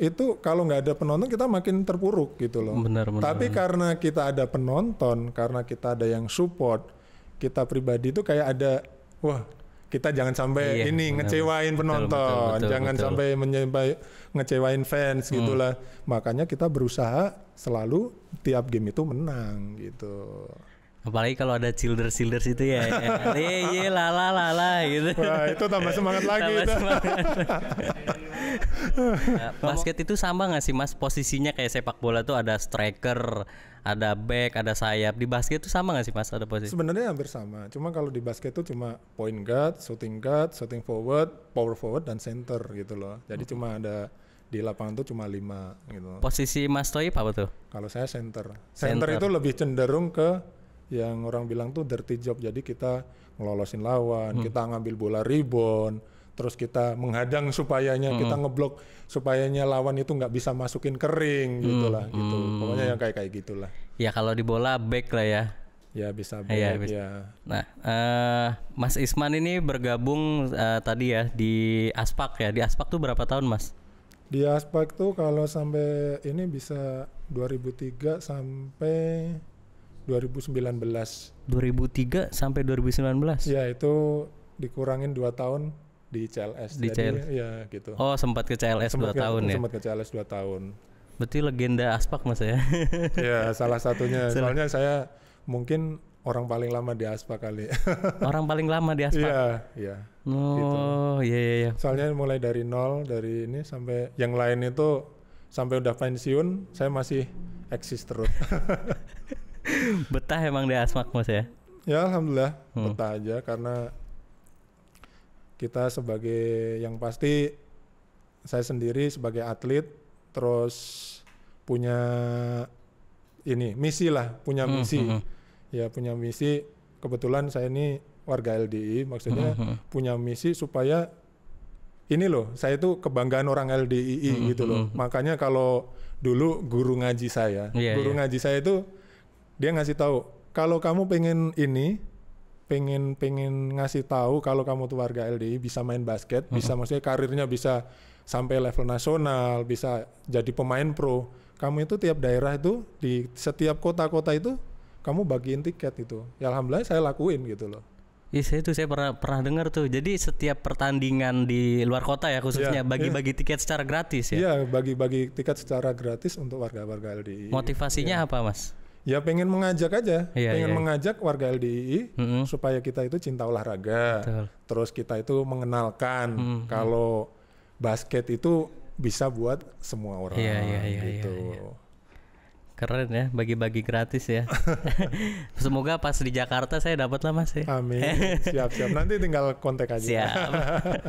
A: itu kalau nggak ada penonton kita makin terpuruk gitu loh
B: benar, benar, tapi
A: karena kita ada penonton karena kita ada yang support kita pribadi itu kayak ada wah kita jangan sampai iya, ini bener, ngecewain penonton, betul, betul, jangan betul. sampai menyebai ngecewain fans hmm. gitulah. Makanya kita berusaha selalu tiap game itu menang
B: gitu. Apalagi kalau ada childers childers itu ya, ye ye lala <laughs> iya, iya, lala gitu. Wah, itu tambah semangat lagi. tambah itu. semangat. <laughs> nah, basket itu sama nggak sih mas posisinya kayak sepak bola tuh ada striker, ada back, ada sayap. Di basket itu sama nggak sih mas ada posisi?
A: Sebenarnya hampir sama. Cuma kalau di basket itu cuma point guard, shooting guard, shooting forward, power forward dan center gitu loh. Jadi hmm. cuma ada di lapangan tuh cuma lima gitu.
B: Posisi Mas toy apa tuh? Kalau saya center. center. Center itu
A: lebih cenderung ke yang orang bilang tuh dirty job. Jadi kita ngelolosin lawan, hmm. kita ngambil bola rebound, terus kita menghadang supayanya hmm. kita ngeblok supayanya lawan itu nggak bisa masukin kering hmm. gitulah hmm. gitu. Hmm. Pokoknya yang kayak kayak gitulah.
B: Ya kalau di bola back lah ya. Ya bisa iya, back ya. Bisa. ya. Nah, uh, Mas Isman ini bergabung uh, tadi ya di Aspak ya. Di Aspak tuh berapa tahun, Mas?
A: Di Aspak tuh kalau sampai ini bisa 2003 sampai 2019.
B: 2003 sampai 2019. Ya, itu
A: dikurangin 2 tahun
B: di CLS. Di Jadi, CLS. Ya, gitu. Oh, sempat ke CLS sempat 2 tahun ya. Sempat
A: ke CLS 2 tahun.
B: Berarti legenda Aspak Mas ya. <laughs> ya, salah satunya. Soalnya
A: saya mungkin orang paling lama di Aspak kali. <laughs> orang paling lama di Aspak. Iya, iya. Gitu. Oh, iya gitu. iya iya. Soalnya mulai dari nol dari ini sampai yang lain itu sampai udah pensiun, saya masih eksis terus. <laughs>
B: <laughs> betah emang di Asmak Mas ya?
A: Ya alhamdulillah hmm. betah aja karena kita sebagai yang pasti saya sendiri sebagai atlet terus punya ini misi lah punya hmm, misi hmm, hmm, ya punya misi kebetulan saya ini warga LDI maksudnya hmm, hmm, punya misi supaya ini loh saya itu kebanggaan orang LDI -hmm. gitu hmm, loh. Makanya kalau dulu guru ngaji saya, yeah, guru yeah. ngaji saya itu dia ngasih tahu kalau kamu pengen ini pengen pengen ngasih tahu kalau kamu tuh warga LDI bisa main basket hmm bisa maksudnya karirnya bisa sampai level nasional bisa jadi pemain pro kamu itu tiap daerah itu di setiap kota-kota itu kamu bagiin tiket itu ya alhamdulillah saya lakuin gitu loh
B: Iya yes, itu saya pernah pernah dengar tuh. Jadi setiap pertandingan di luar kota ya khususnya iya, bagi-bagi yeah, tiket secara gratis ya. Iya,
A: bagi-bagi tiket secara gratis untuk warga-warga LDI.
B: Motivasinya iya. apa, Mas?
A: Ya pengen mengajak aja, iya, pengen iya. mengajak warga LDI mm -hmm. supaya kita itu cinta olahraga. Betul. Terus kita itu mengenalkan mm -hmm. kalau basket itu bisa buat semua
B: orang iya, iya, iya, iya gitu. Iya, iya. Keren ya, bagi-bagi gratis ya. <laughs> Semoga pas di Jakarta saya dapat lah mas ya. Amin. <laughs> Siap-siap.
A: Nanti tinggal kontak aja. Siap.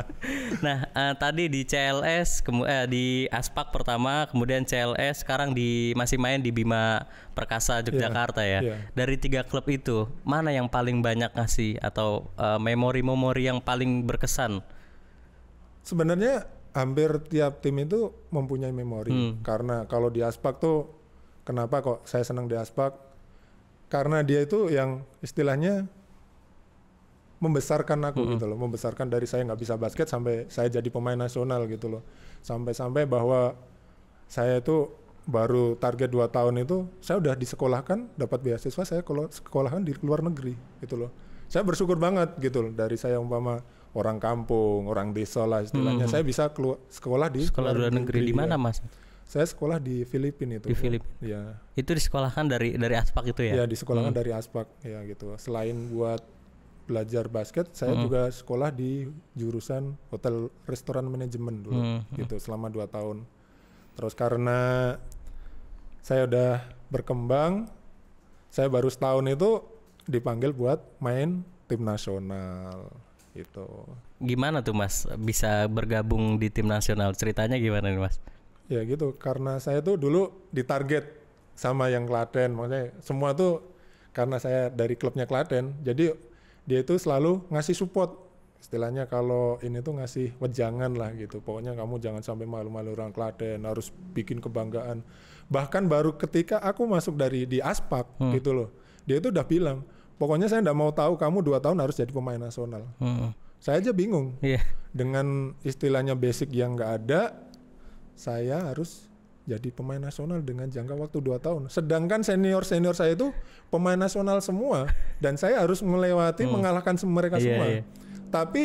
B: <laughs> nah uh, tadi di CLS, kemu eh, di Aspak pertama, kemudian CLS, sekarang di masih main di Bima Perkasa Yogyakarta yeah, ya. Yeah. Dari tiga klub itu, mana yang paling banyak ngasih atau uh, memori-memori yang paling berkesan?
A: Sebenarnya hampir tiap tim itu mempunyai memori hmm. karena kalau di Aspak tuh Kenapa kok saya senang di Aspak? Karena dia itu yang istilahnya membesarkan aku mm -hmm. gitu loh, membesarkan dari saya nggak bisa basket sampai saya jadi pemain nasional gitu loh. Sampai-sampai bahwa saya itu baru target 2 tahun itu saya udah disekolahkan dapat beasiswa saya kalau sekolahan di luar negeri gitu loh. Saya bersyukur banget gitu loh dari saya umpama orang kampung, orang desa lah istilahnya. Mm -hmm. Saya bisa keluar sekolah di sekolah luar negeri, negeri di ya. mana Mas? Saya sekolah di Filipina itu. Di Filipina. Ya.
B: Itu disekolahkan dari dari Aspak itu ya? Ya, disekolahkan hmm. dari
A: Aspak ya gitu. Selain buat belajar basket, saya hmm. juga sekolah di jurusan hotel restoran manajemen dulu hmm, hmm. gitu selama dua tahun. Terus karena saya udah berkembang, saya baru setahun itu dipanggil buat main tim nasional gitu.
B: Gimana tuh Mas bisa bergabung di tim nasional? Ceritanya gimana nih Mas?
A: ya gitu karena saya tuh dulu ditarget sama yang Klaten maksudnya semua tuh karena saya dari klubnya Klaten jadi dia itu selalu ngasih support istilahnya kalau ini tuh ngasih wejangan lah gitu pokoknya kamu jangan sampai malu-malu orang Klaten harus bikin kebanggaan bahkan baru ketika aku masuk dari di Aspak hmm. gitu loh dia itu udah bilang pokoknya saya nggak mau tahu kamu dua tahun harus jadi pemain nasional hmm. saya aja bingung yeah. dengan istilahnya basic yang nggak ada saya harus jadi pemain nasional dengan jangka waktu 2 tahun. Sedangkan senior-senior saya itu pemain nasional semua dan saya harus melewati hmm. mengalahkan mereka yeah, semua. Yeah. Tapi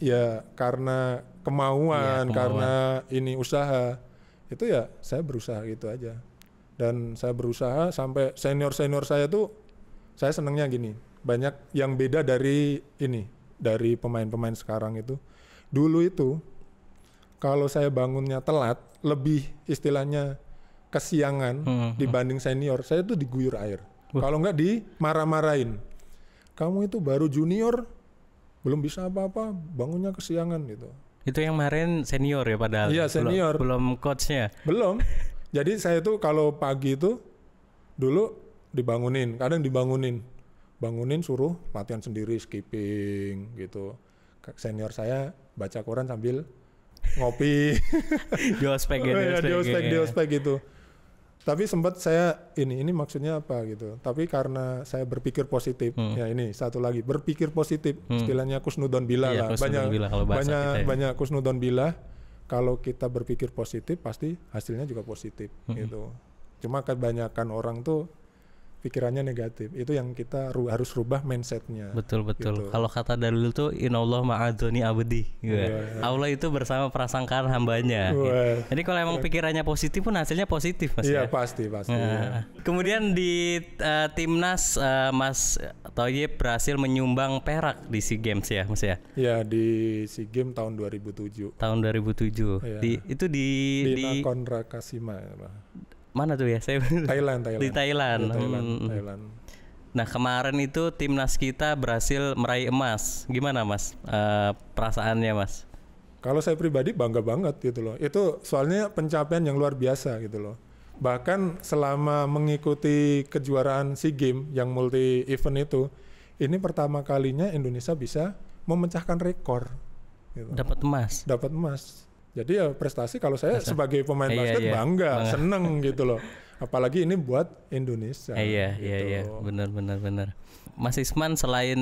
A: ya karena kemauan, yeah, kemauan, karena ini usaha, itu ya saya berusaha gitu aja. Dan saya berusaha sampai senior-senior saya itu saya senangnya gini, banyak yang beda dari ini, dari pemain-pemain sekarang itu. Dulu itu kalau saya bangunnya telat, lebih istilahnya kesiangan hmm, hmm, hmm. dibanding senior, saya tuh diguyur air. Uh. Kalau nggak marah marahin Kamu itu baru junior, belum bisa apa-apa, bangunnya kesiangan gitu.
B: Itu yang kemarin senior ya padahal. Iya senior. Belum, belum coachnya. Belum. Jadi saya tuh kalau pagi itu
A: dulu dibangunin, kadang dibangunin, bangunin suruh latihan sendiri skipping gitu. Senior saya baca koran sambil ngopi
B: <laughs> di ospek gitu ya, di ospek di gitu ya. ospek
A: gitu tapi sempat saya ini ini maksudnya apa gitu tapi karena saya berpikir positif hmm. ya ini satu lagi berpikir positif hmm. istilahnya kusnudon bila iya, lah banyak bila kalau banyak kita ya. banyak kusnudon bila kalau kita berpikir positif pasti hasilnya juga positif hmm. gitu cuma kebanyakan orang tuh pikirannya negatif. Itu yang kita ru harus rubah mindsetnya.
B: Betul betul. Gitu. Kalau kata dalil tuh inallah ma'adzoni abdi. Gitu. Yeah. Iya. Allah itu bersama prasangkaan hambanya. Gitu. yeah. Jadi kalau emang iya. pikirannya positif pun hasilnya positif mas. Iya yeah, pasti pasti. Nah. Yeah. Kemudian di uh, timnas uh, Mas Toye berhasil menyumbang perak di Sea Games ya mas ya.
A: Iya yeah, di Sea Games tahun 2007.
B: Tahun 2007. Yeah. Iya. Di
A: itu di di, di... Kasima ya, mana tuh ya saya Thailand, Thailand. di Thailand. Thailand, hmm, hmm, hmm. Thailand.
B: Nah kemarin itu timnas kita berhasil meraih emas. Gimana mas e, perasaannya mas?
A: Kalau saya pribadi bangga banget gitu loh. Itu soalnya pencapaian yang luar biasa gitu loh. Bahkan selama mengikuti kejuaraan SEA Games yang multi event itu, ini pertama kalinya Indonesia bisa memecahkan rekor. Gitu. Dapat emas. Dapat emas jadi ya prestasi kalau saya Masa? sebagai pemain iya, basket iya. bangga, bangga, seneng gitu loh. Apalagi ini buat Indonesia. Iya,
B: iya gitu. iya, iya, benar, benar, benar. Mas Isman selain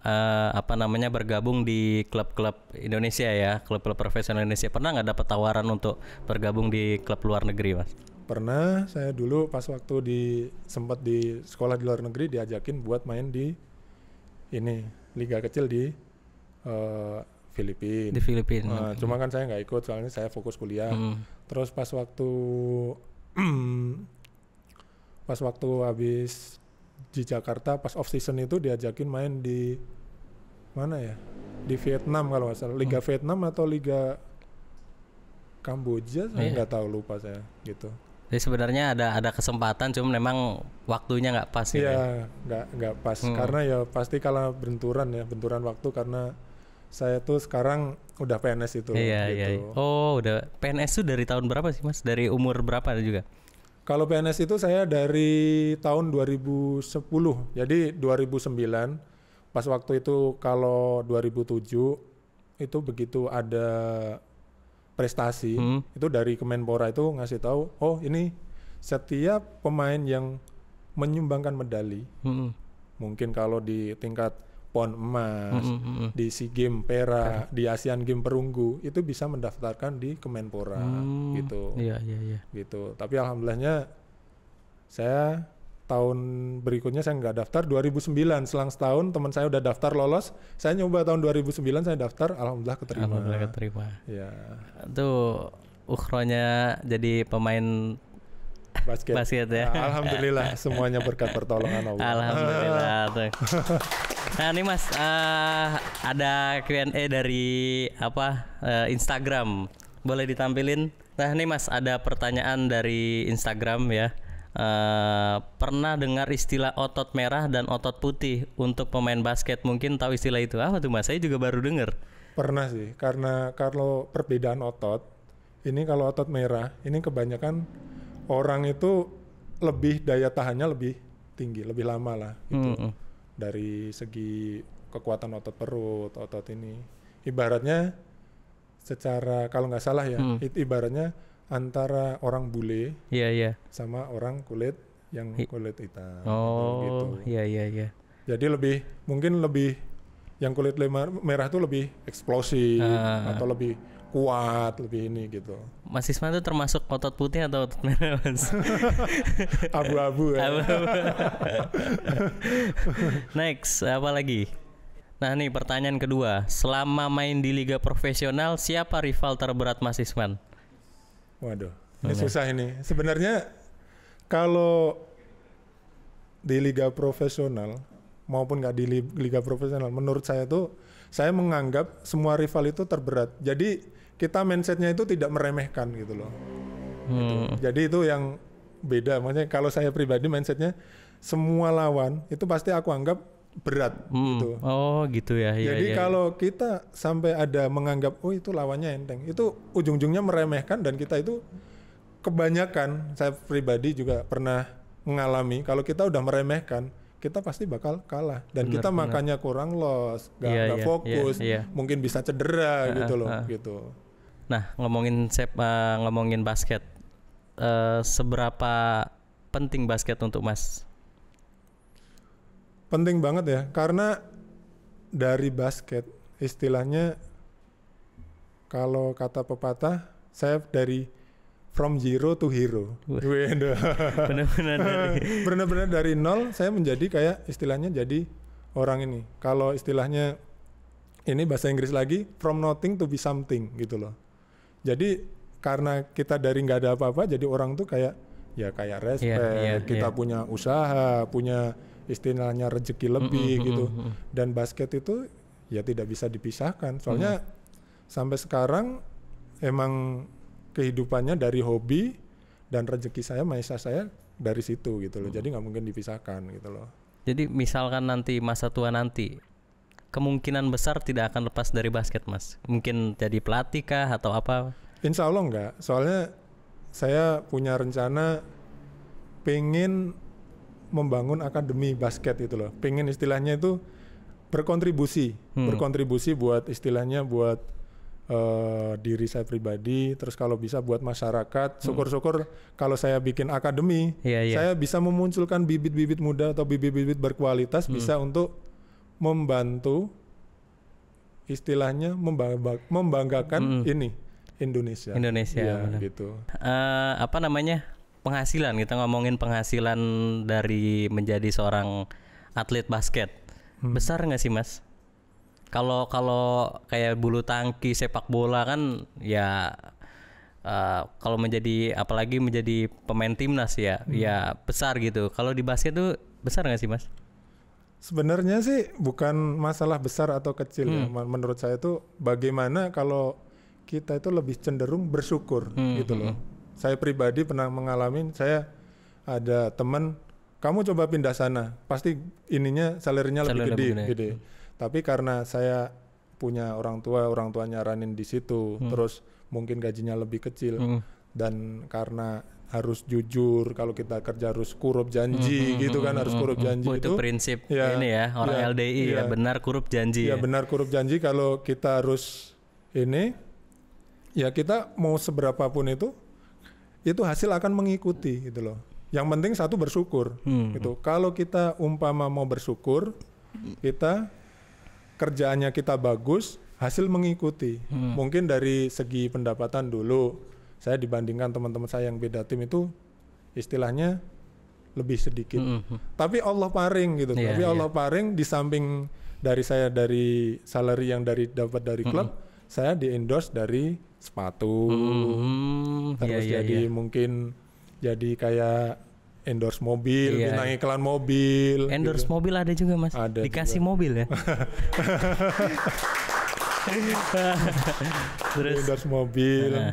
B: uh, apa namanya bergabung di klub-klub Indonesia ya, klub-klub profesional Indonesia, pernah nggak dapat tawaran untuk bergabung di klub luar negeri, Mas?
A: Pernah. Saya dulu pas waktu di sempat di sekolah di luar negeri diajakin buat main di ini liga kecil di eh, Filipina. Di Filipina. Uh, Cuma kan saya nggak ikut soalnya saya fokus kuliah. Hmm. Terus pas waktu <clears throat> pas waktu habis di Jakarta pas off season itu diajakin main di mana ya? Di Vietnam kalau nggak salah, Liga hmm. Vietnam atau Liga Kamboja saya iya. nggak yeah. tahu lupa saya gitu.
B: Jadi sebenarnya ada ada kesempatan, cuma memang waktunya nggak pas. Gitu iya, ya? nggak nggak pas hmm. karena
A: ya pasti kalau benturan ya benturan waktu karena saya tuh sekarang udah PNS itu. Iya, iya, gitu. iya.
B: Oh, udah PNS tuh dari tahun berapa sih, Mas? Dari umur berapa juga?
A: Kalau PNS itu saya dari tahun 2010. Jadi 2009 pas waktu itu kalau 2007 itu begitu ada prestasi, hmm. itu dari Kemenpora itu ngasih tahu, "Oh, ini setiap pemain yang menyumbangkan medali." Hmm. Mungkin kalau di tingkat pon emas, mm -hmm. di SEA Game perak, di ASEAN Game perunggu itu bisa mendaftarkan di Kemenpora mm. gitu. Iya iya iya. Gitu. Tapi alhamdulillahnya saya tahun berikutnya saya nggak daftar 2009 selang setahun teman saya udah daftar lolos saya nyoba tahun 2009 saya daftar alhamdulillah keterima
B: alhamdulillah keterima ya itu ukronya jadi pemain basket. basket ya. Nah, alhamdulillah
A: semuanya berkat pertolongan Allah. Alhamdulillah tuh.
B: Nah, ini Mas uh, ada Q&A dari apa? Uh, Instagram. Boleh ditampilin? Nah, ini Mas ada pertanyaan dari Instagram ya. Uh, pernah dengar istilah otot merah dan otot putih untuk pemain basket mungkin tahu istilah itu apa tuh mas saya juga baru dengar
A: pernah sih karena kalau perbedaan otot ini kalau otot merah ini kebanyakan orang itu lebih daya tahannya lebih tinggi, lebih lama lah gitu. Mm -hmm. Dari segi kekuatan otot perut, otot ini. Ibaratnya secara kalau nggak salah ya, mm. it, ibaratnya antara orang bule yeah, yeah. sama orang kulit yang kulit hitam. Gitu. Oh, gitu. iya iya iya. Jadi lebih mungkin lebih yang kulit merah itu lebih eksplosif ah. atau lebih kuat lebih ini gitu.
B: Mas Isma itu termasuk otot putih atau otot merah mas? <laughs>
A: Abu-abu ya. Abu
B: <laughs> Next apa lagi? Nah nih pertanyaan kedua, selama main di liga profesional siapa rival terberat Mas Isman?
A: Waduh, ini susah ini. Sebenarnya kalau di liga profesional maupun nggak di liga profesional, menurut saya tuh saya menganggap semua rival itu terberat. Jadi kita mindsetnya itu tidak meremehkan gitu loh. Gitu. Hmm. Gitu. Jadi itu yang beda. Makanya kalau saya pribadi mindsetnya semua lawan itu pasti aku anggap
B: berat hmm. gitu. Oh gitu ya. Iya, Jadi ya, ya, kalau
A: kita sampai ada menganggap oh itu lawannya enteng, itu ujung-ujungnya meremehkan dan kita itu kebanyakan saya pribadi juga pernah mengalami kalau kita udah meremehkan kita pasti bakal kalah dan bener, kita bener. makanya kurang loss, gak, yeah, yeah, fokus, yeah, yeah. mungkin bisa cedera uh, gitu loh uh.
B: gitu. Nah, ngomongin sep, uh, ngomongin basket, uh, seberapa penting basket untuk Mas?
A: Penting banget ya, karena dari basket istilahnya kalau kata pepatah, saya dari from zero to hero. <laughs> Benar-benar dari <laughs> benar dari nol saya menjadi kayak istilahnya jadi orang ini. Kalau istilahnya ini bahasa Inggris lagi from nothing to be something gitu loh jadi karena kita dari nggak ada apa-apa, jadi orang tuh kayak ya kayak iya, respect, yeah, yeah, kita yeah. punya usaha, punya istilahnya rezeki lebih mm -hmm, gitu. Mm -hmm. Dan basket itu ya tidak bisa dipisahkan. Soalnya mm. sampai sekarang emang kehidupannya dari hobi dan rezeki saya, maisha saya dari situ gitu loh. Mm. Jadi nggak mungkin
B: dipisahkan gitu loh. Jadi misalkan nanti masa tua nanti kemungkinan besar tidak akan lepas dari basket mas mungkin jadi pelatih kah atau apa
A: insya Allah enggak soalnya saya punya rencana pengen membangun akademi basket itu loh pengen istilahnya itu berkontribusi hmm. berkontribusi buat istilahnya buat uh, diri saya pribadi terus kalau bisa buat masyarakat hmm. syukur-syukur kalau saya bikin akademi yeah, yeah. saya bisa memunculkan bibit-bibit muda atau bibit-bibit berkualitas hmm. bisa untuk membantu istilahnya membangga, membanggakan mm ini Indonesia. Indonesia ya, gitu.
B: Uh, apa namanya? Penghasilan kita ngomongin penghasilan dari menjadi seorang atlet basket. Hmm. Besar nggak sih, Mas? Kalau kalau kayak bulu tangki, sepak bola kan ya uh, kalau menjadi apalagi menjadi pemain timnas ya, hmm. ya besar gitu. Kalau di basket tuh besar nggak sih, Mas?
A: Sebenarnya sih bukan masalah besar atau kecil ya. hmm. ya. Menurut saya itu bagaimana kalau kita itu lebih cenderung bersyukur hmm. gitu loh. Hmm, hmm. Saya pribadi pernah mengalami saya ada teman kamu coba pindah sana pasti ininya salarinya lebih gede, lebih gede. gede. Hmm. Tapi karena saya punya orang tua, orang tua nyaranin di situ, hmm. terus mungkin gajinya lebih kecil hmm. dan karena harus jujur kalau kita kerja harus kurup janji mm -hmm, gitu kan mm-hmm, harus kurup mm-hmm. janji mm itu, itu prinsip
B: ya, ini ya orang ya, LDI ya, ya benar kurup janji ya, ya benar
A: kurup janji kalau kita harus ini ya kita mau seberapa pun itu itu hasil akan mengikuti gitu loh yang penting satu bersyukur hmm. gitu kalau kita umpama mau bersyukur kita kerjaannya kita bagus hasil mengikuti hmm. mungkin dari segi pendapatan dulu saya dibandingkan teman-teman saya yang beda tim itu istilahnya lebih sedikit. Mm -hmm. Tapi Allah paring gitu. Yeah, Tapi iya. Allah yeah. paring di samping dari saya dari salary yang dari dapat dari klub, mm -hmm. saya di endorse dari sepatu. Mm -hmm. Terus yeah, iya, jadi yeah, mungkin jadi kayak endorse mobil, yeah. bintang iklan mobil. Endorse gitu. mobil ada juga mas. Ada Dikasih juga. mobil ya. <laughs> Terus endorse
B: mobil. Nah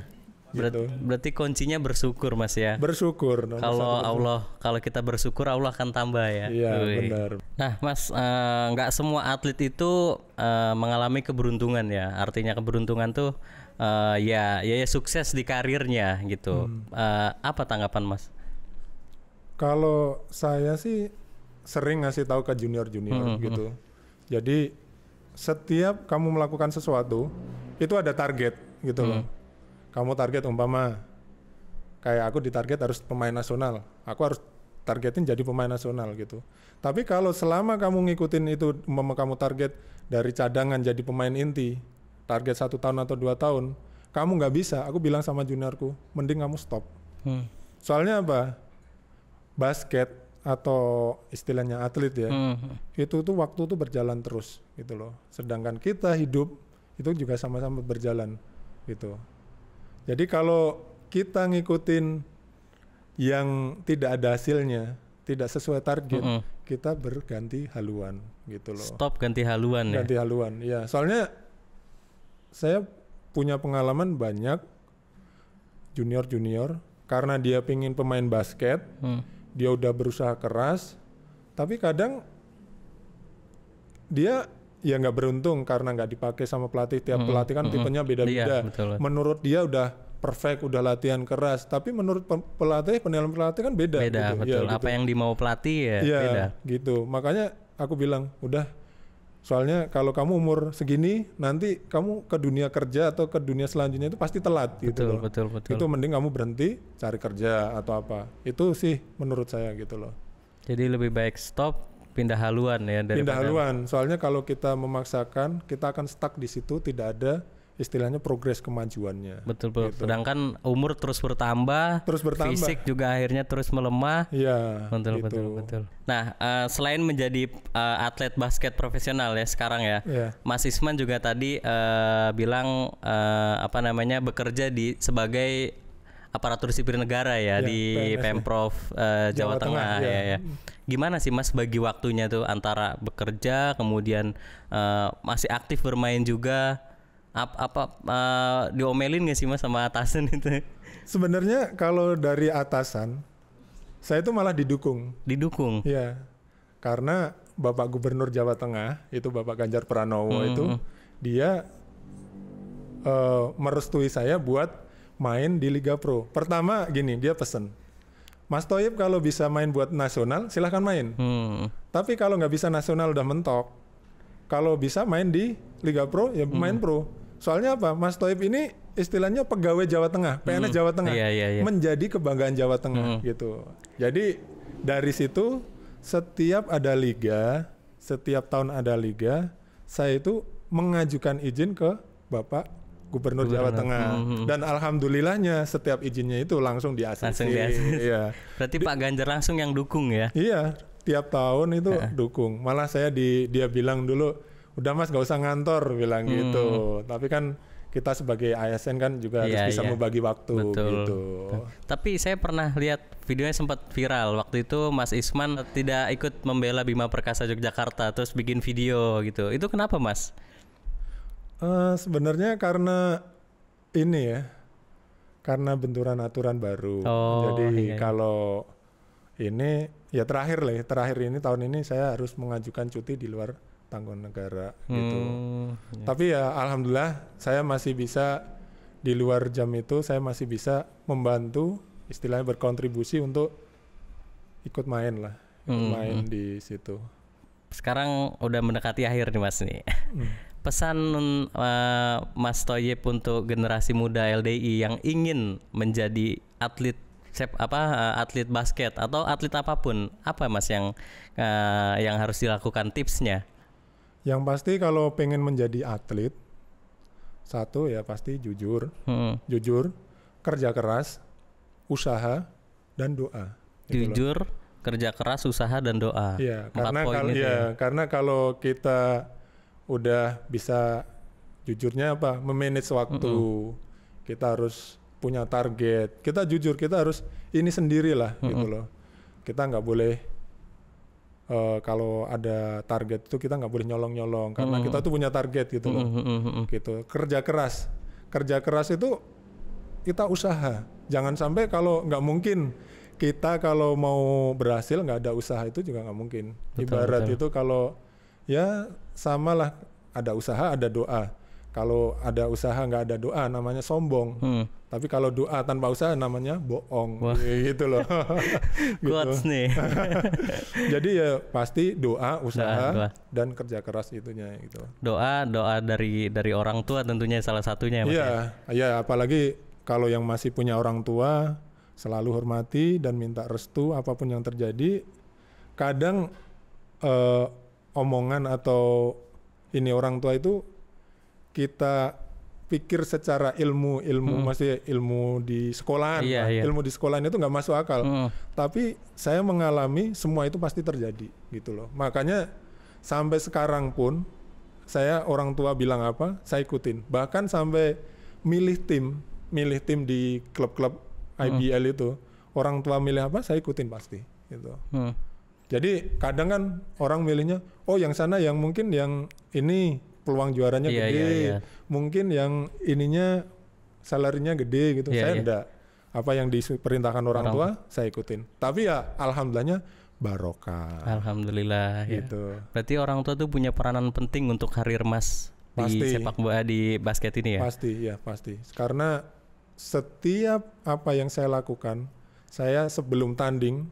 B: gitu. Berarti kuncinya bersyukur Mas ya.
A: Bersyukur. Kalau Allah,
B: kalau kita bersyukur Allah akan tambah ya. Iya, benar. Nah, Mas eh, nggak uh, semua atlet itu uh, mengalami keberuntungan ya. Artinya keberuntungan tuh uh, ya, ya ya sukses di karirnya gitu. Hmm. Uh, apa tanggapan Mas?
A: Kalau saya sih sering ngasih tahu ke junior-junior hmm, hmm, gitu. Hmm. Jadi setiap kamu melakukan sesuatu itu ada target gitu hmm. loh kamu target umpama kayak aku ditarget harus pemain nasional aku harus targetin jadi pemain nasional gitu tapi kalau selama kamu ngikutin itu umpama kamu target dari cadangan jadi pemain inti target satu tahun atau dua tahun kamu nggak bisa aku bilang sama juniorku mending kamu stop hmm. soalnya apa basket atau istilahnya atlet ya hmm. itu tuh waktu tuh berjalan terus gitu loh sedangkan kita hidup itu juga sama-sama berjalan gitu jadi kalau kita ngikutin yang tidak ada hasilnya, tidak sesuai target, mm -hmm. kita berganti haluan gitu
B: loh. Stop ganti haluan ganti ya. Ganti haluan. Ya,
A: soalnya saya punya pengalaman banyak junior-junior karena dia pingin pemain basket, hmm. dia udah berusaha keras, tapi kadang dia ya nggak beruntung karena nggak dipakai sama pelatih tiap mm-hmm. pelatih kan mm-hmm. tipenya beda-beda. Iya, menurut dia udah perfect udah latihan keras tapi menurut pelatih penilaian pelatih kan beda. Beda gitu. Ya, betul. Ya, gitu.
B: Apa yang dimau pelatih ya, ya beda.
A: Gitu makanya aku bilang udah soalnya kalau kamu umur segini nanti kamu ke dunia kerja atau ke dunia selanjutnya itu pasti telat gitu betul, loh. Betul betul. Itu mending kamu berhenti cari kerja atau apa. Itu sih menurut saya gitu loh. Jadi
B: lebih baik stop pindah haluan ya dari pindah haluan.
A: Soalnya kalau kita memaksakan, kita akan stuck di situ, tidak ada istilahnya progres kemajuannya.
B: Betul betul. Gitu. Sedangkan umur terus bertambah, terus bertambah. Fisik juga akhirnya terus melemah. ya Betul gitu. betul betul. Nah, uh, selain menjadi uh, atlet basket profesional ya sekarang ya, ya. Mas Isman juga tadi uh, bilang uh, apa namanya bekerja di sebagai aparatur sipil negara ya, iya, ya di PNS Pemprov uh, Jawa, Jawa Tengah, Tengah ya. ya ya. Gimana sih Mas bagi waktunya tuh antara bekerja kemudian uh, masih aktif bermain juga apa, apa uh, eh, diomelin gak sih Mas sama atasan <laughs> itu?
A: Sebenarnya kalau dari atasan saya itu malah didukung. Didukung. Iya. Karena Bapak Gubernur Jawa Tengah itu Bapak Ganjar Pranowo hmm. itu hmm. dia uh, merestui saya buat main di Liga Pro. Pertama gini, dia pesen. Mas Toyib kalau bisa main buat nasional, silahkan main. Hmm. Tapi kalau nggak bisa nasional udah mentok. Kalau bisa main di Liga Pro, ya hmm. main pro. Soalnya apa? Mas Toyib ini istilahnya pegawai Jawa Tengah, PNS hmm. Jawa Tengah. Iya, iya, iya. Menjadi kebanggaan Jawa Tengah hmm. gitu. Jadi dari situ setiap ada liga, setiap tahun ada liga, saya itu mengajukan izin ke Bapak Gubernur, Jawa Tengah hmm, hmm, hmm. dan alhamdulillahnya setiap izinnya itu langsung diasesi. Langsung Iya.
B: Berarti di, Pak Ganjar langsung yang
A: dukung ya? Iya, tiap tahun itu dukung. Malah saya di dia bilang dulu, udah Mas gak usah ngantor bilang mm. gitu. Tapi kan kita sebagai ASN kan juga iya, harus bisa iya. membagi waktu Betul. gitu.
B: Tapi saya pernah lihat videonya sempat viral waktu itu Mas Isman tidak ikut membela Bima Perkasa Yogyakarta terus bikin video gitu. Itu kenapa Mas?
A: Uh, Sebenarnya karena ini ya, karena benturan aturan baru. Oh, Jadi iya, iya. kalau ini ya terakhir lah, ya, terakhir ini tahun ini saya harus mengajukan cuti di luar tanggung gitu. hmm, gitu. Iya. Tapi ya alhamdulillah saya masih bisa di luar jam itu saya masih bisa membantu istilahnya berkontribusi untuk ikut main lah ikut hmm. main hmm.
B: di situ sekarang udah mendekati akhir nih mas nih hmm pesan uh, Mas Toyib untuk generasi muda LDI yang ingin menjadi atlet sep apa eh, atlet basket atau atlet apapun apa mas yang uh, yang harus dilakukan tipsnya
A: yang pasti kalau pengen menjadi atlet satu ya pasti jujur hmm. jujur kerja keras usaha dan doa gitu jujur
B: loh. kerja keras usaha dan doa ya karena kalau ya, ya
A: karena kalau kita udah bisa jujurnya apa memanage waktu mm -hmm. kita harus punya target kita jujur kita harus ini sendirilah mm -hmm. gitu loh kita nggak boleh uh, kalau ada target itu kita nggak boleh nyolong nyolong karena mm -hmm. kita tuh punya target gitu loh mm -hmm. gitu kerja keras kerja keras itu kita usaha jangan sampai kalau nggak mungkin kita kalau mau berhasil nggak ada usaha itu juga nggak mungkin betul, ibarat betul. itu kalau ya samalah ada usaha ada doa kalau ada usaha nggak ada doa namanya sombong hmm. tapi kalau doa tanpa usaha namanya bohong Wah. <laughs> Iya, gitu loh <laughs> gitu. nih <laughs> jadi ya pasti doa usaha doa, doa. dan kerja keras itunya gitu
B: doa doa dari dari orang tua tentunya salah satunya ya iya ya,
A: iya, apalagi kalau yang masih punya orang tua selalu hormati dan minta restu apapun yang terjadi kadang eh, omongan atau ini orang tua itu kita pikir secara ilmu ilmu hmm. masih ilmu di sekolahan iya, iya. ilmu di sekolahan itu nggak masuk akal hmm. tapi saya mengalami semua itu pasti terjadi gitu loh makanya sampai sekarang pun saya orang tua bilang apa saya ikutin bahkan sampai milih tim milih tim di klub-klub IBL hmm. itu orang tua milih apa saya ikutin pasti gitu hmm. Jadi kadang kan orang milihnya, oh yang sana yang mungkin yang ini peluang juaranya yeah, gede, yeah, yeah. mungkin yang ininya salarinya gede gitu. Yeah, saya yeah. enggak. Apa yang diperintahkan orang, orang tua, saya ikutin. Tapi ya alhamdulillahnya barokah.
B: Alhamdulillah. Ya. Gitu. Ya. Berarti orang tua tuh punya peranan penting untuk karir mas pasti. di sepak bola di basket ini ya. Pasti,
A: ya pasti. Karena setiap apa yang saya lakukan, saya sebelum tanding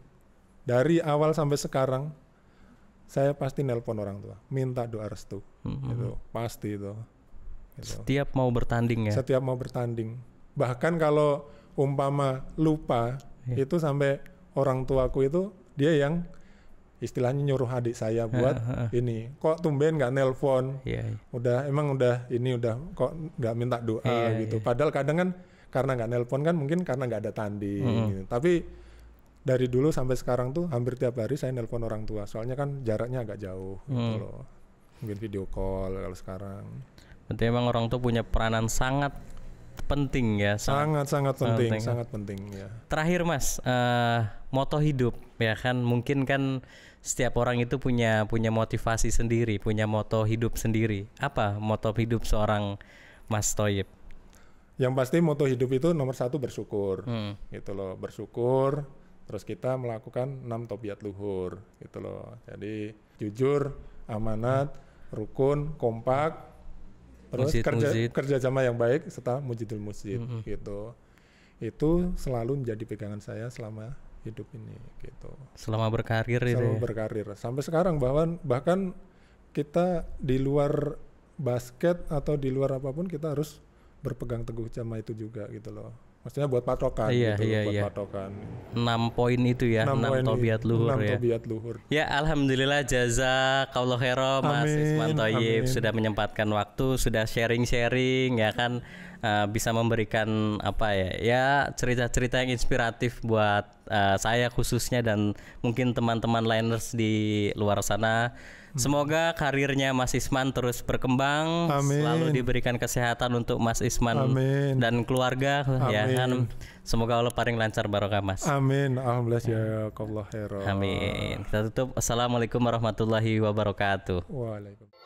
A: dari awal sampai sekarang saya pasti nelpon orang tua minta doa restu mm-hmm. itu
B: pasti itu gitu. setiap mau bertanding ya
A: setiap mau bertanding bahkan kalau umpama lupa yeah. itu sampai orang tuaku itu dia yang istilahnya nyuruh adik saya buat ini kok tumben nggak nelpon yeah, iya. udah emang udah ini udah kok nggak minta doa yeah, gitu yeah. padahal kadang kan karena nggak nelpon kan mungkin karena nggak ada tanding mm. gitu. tapi dari dulu sampai sekarang tuh hampir tiap hari saya nelpon orang tua soalnya kan jaraknya agak jauh gitu hmm. gitu loh mungkin video call kalau sekarang
B: berarti emang orang tua punya peranan sangat penting ya sangat sangat, penting, penting sangat
A: penting ya
B: terakhir mas uh, moto hidup ya kan mungkin kan setiap orang itu punya punya motivasi sendiri punya moto hidup sendiri apa moto hidup seorang mas Toyib
A: yang pasti moto hidup itu nomor satu bersyukur hmm. gitu loh bersyukur Terus kita melakukan enam tobiat luhur gitu loh. Jadi jujur, amanat, rukun, kompak, terus mujid, kerja mujid. kerja sama yang baik serta mujidul musjid mm -hmm. gitu. Itu selalu menjadi pegangan saya selama hidup ini gitu. Selama berkarir selama itu. Ya? berkarir. Sampai sekarang bahkan bahkan kita di luar basket atau di luar apapun kita harus berpegang teguh sama itu juga gitu loh Maksudnya buat patokan iya, gitu, iya, buat iya. patokan.
B: 6 poin itu ya, 6, 6 tobiat luhur 6 ya. tobiat luhur. Ya, alhamdulillah jazakallahu khairan Mas Isman Toyib sudah menyempatkan waktu, sudah sharing-sharing ya kan uh, bisa memberikan apa ya? Ya, cerita-cerita yang inspiratif buat uh, saya khususnya dan mungkin teman-teman liners di luar sana Hmm. Semoga karirnya Mas Isman terus berkembang, Amin. selalu diberikan kesehatan untuk Mas Isman Amin. dan keluarga ya. Amin. ya kan. Semoga Allah paling lancar barokah Mas.
A: Amin. Alhamdulillah ya Amin.
B: Kita tutup. Assalamualaikum warahmatullahi wabarakatuh. Waalaikumsalam.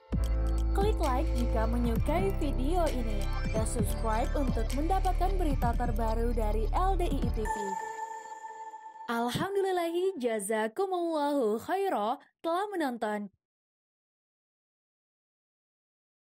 B: Klik like jika menyukai video ini dan subscribe untuk mendapatkan berita terbaru dari LDI TV. Alhamdulillahi jazakumullahu
A: khairah telah menonton.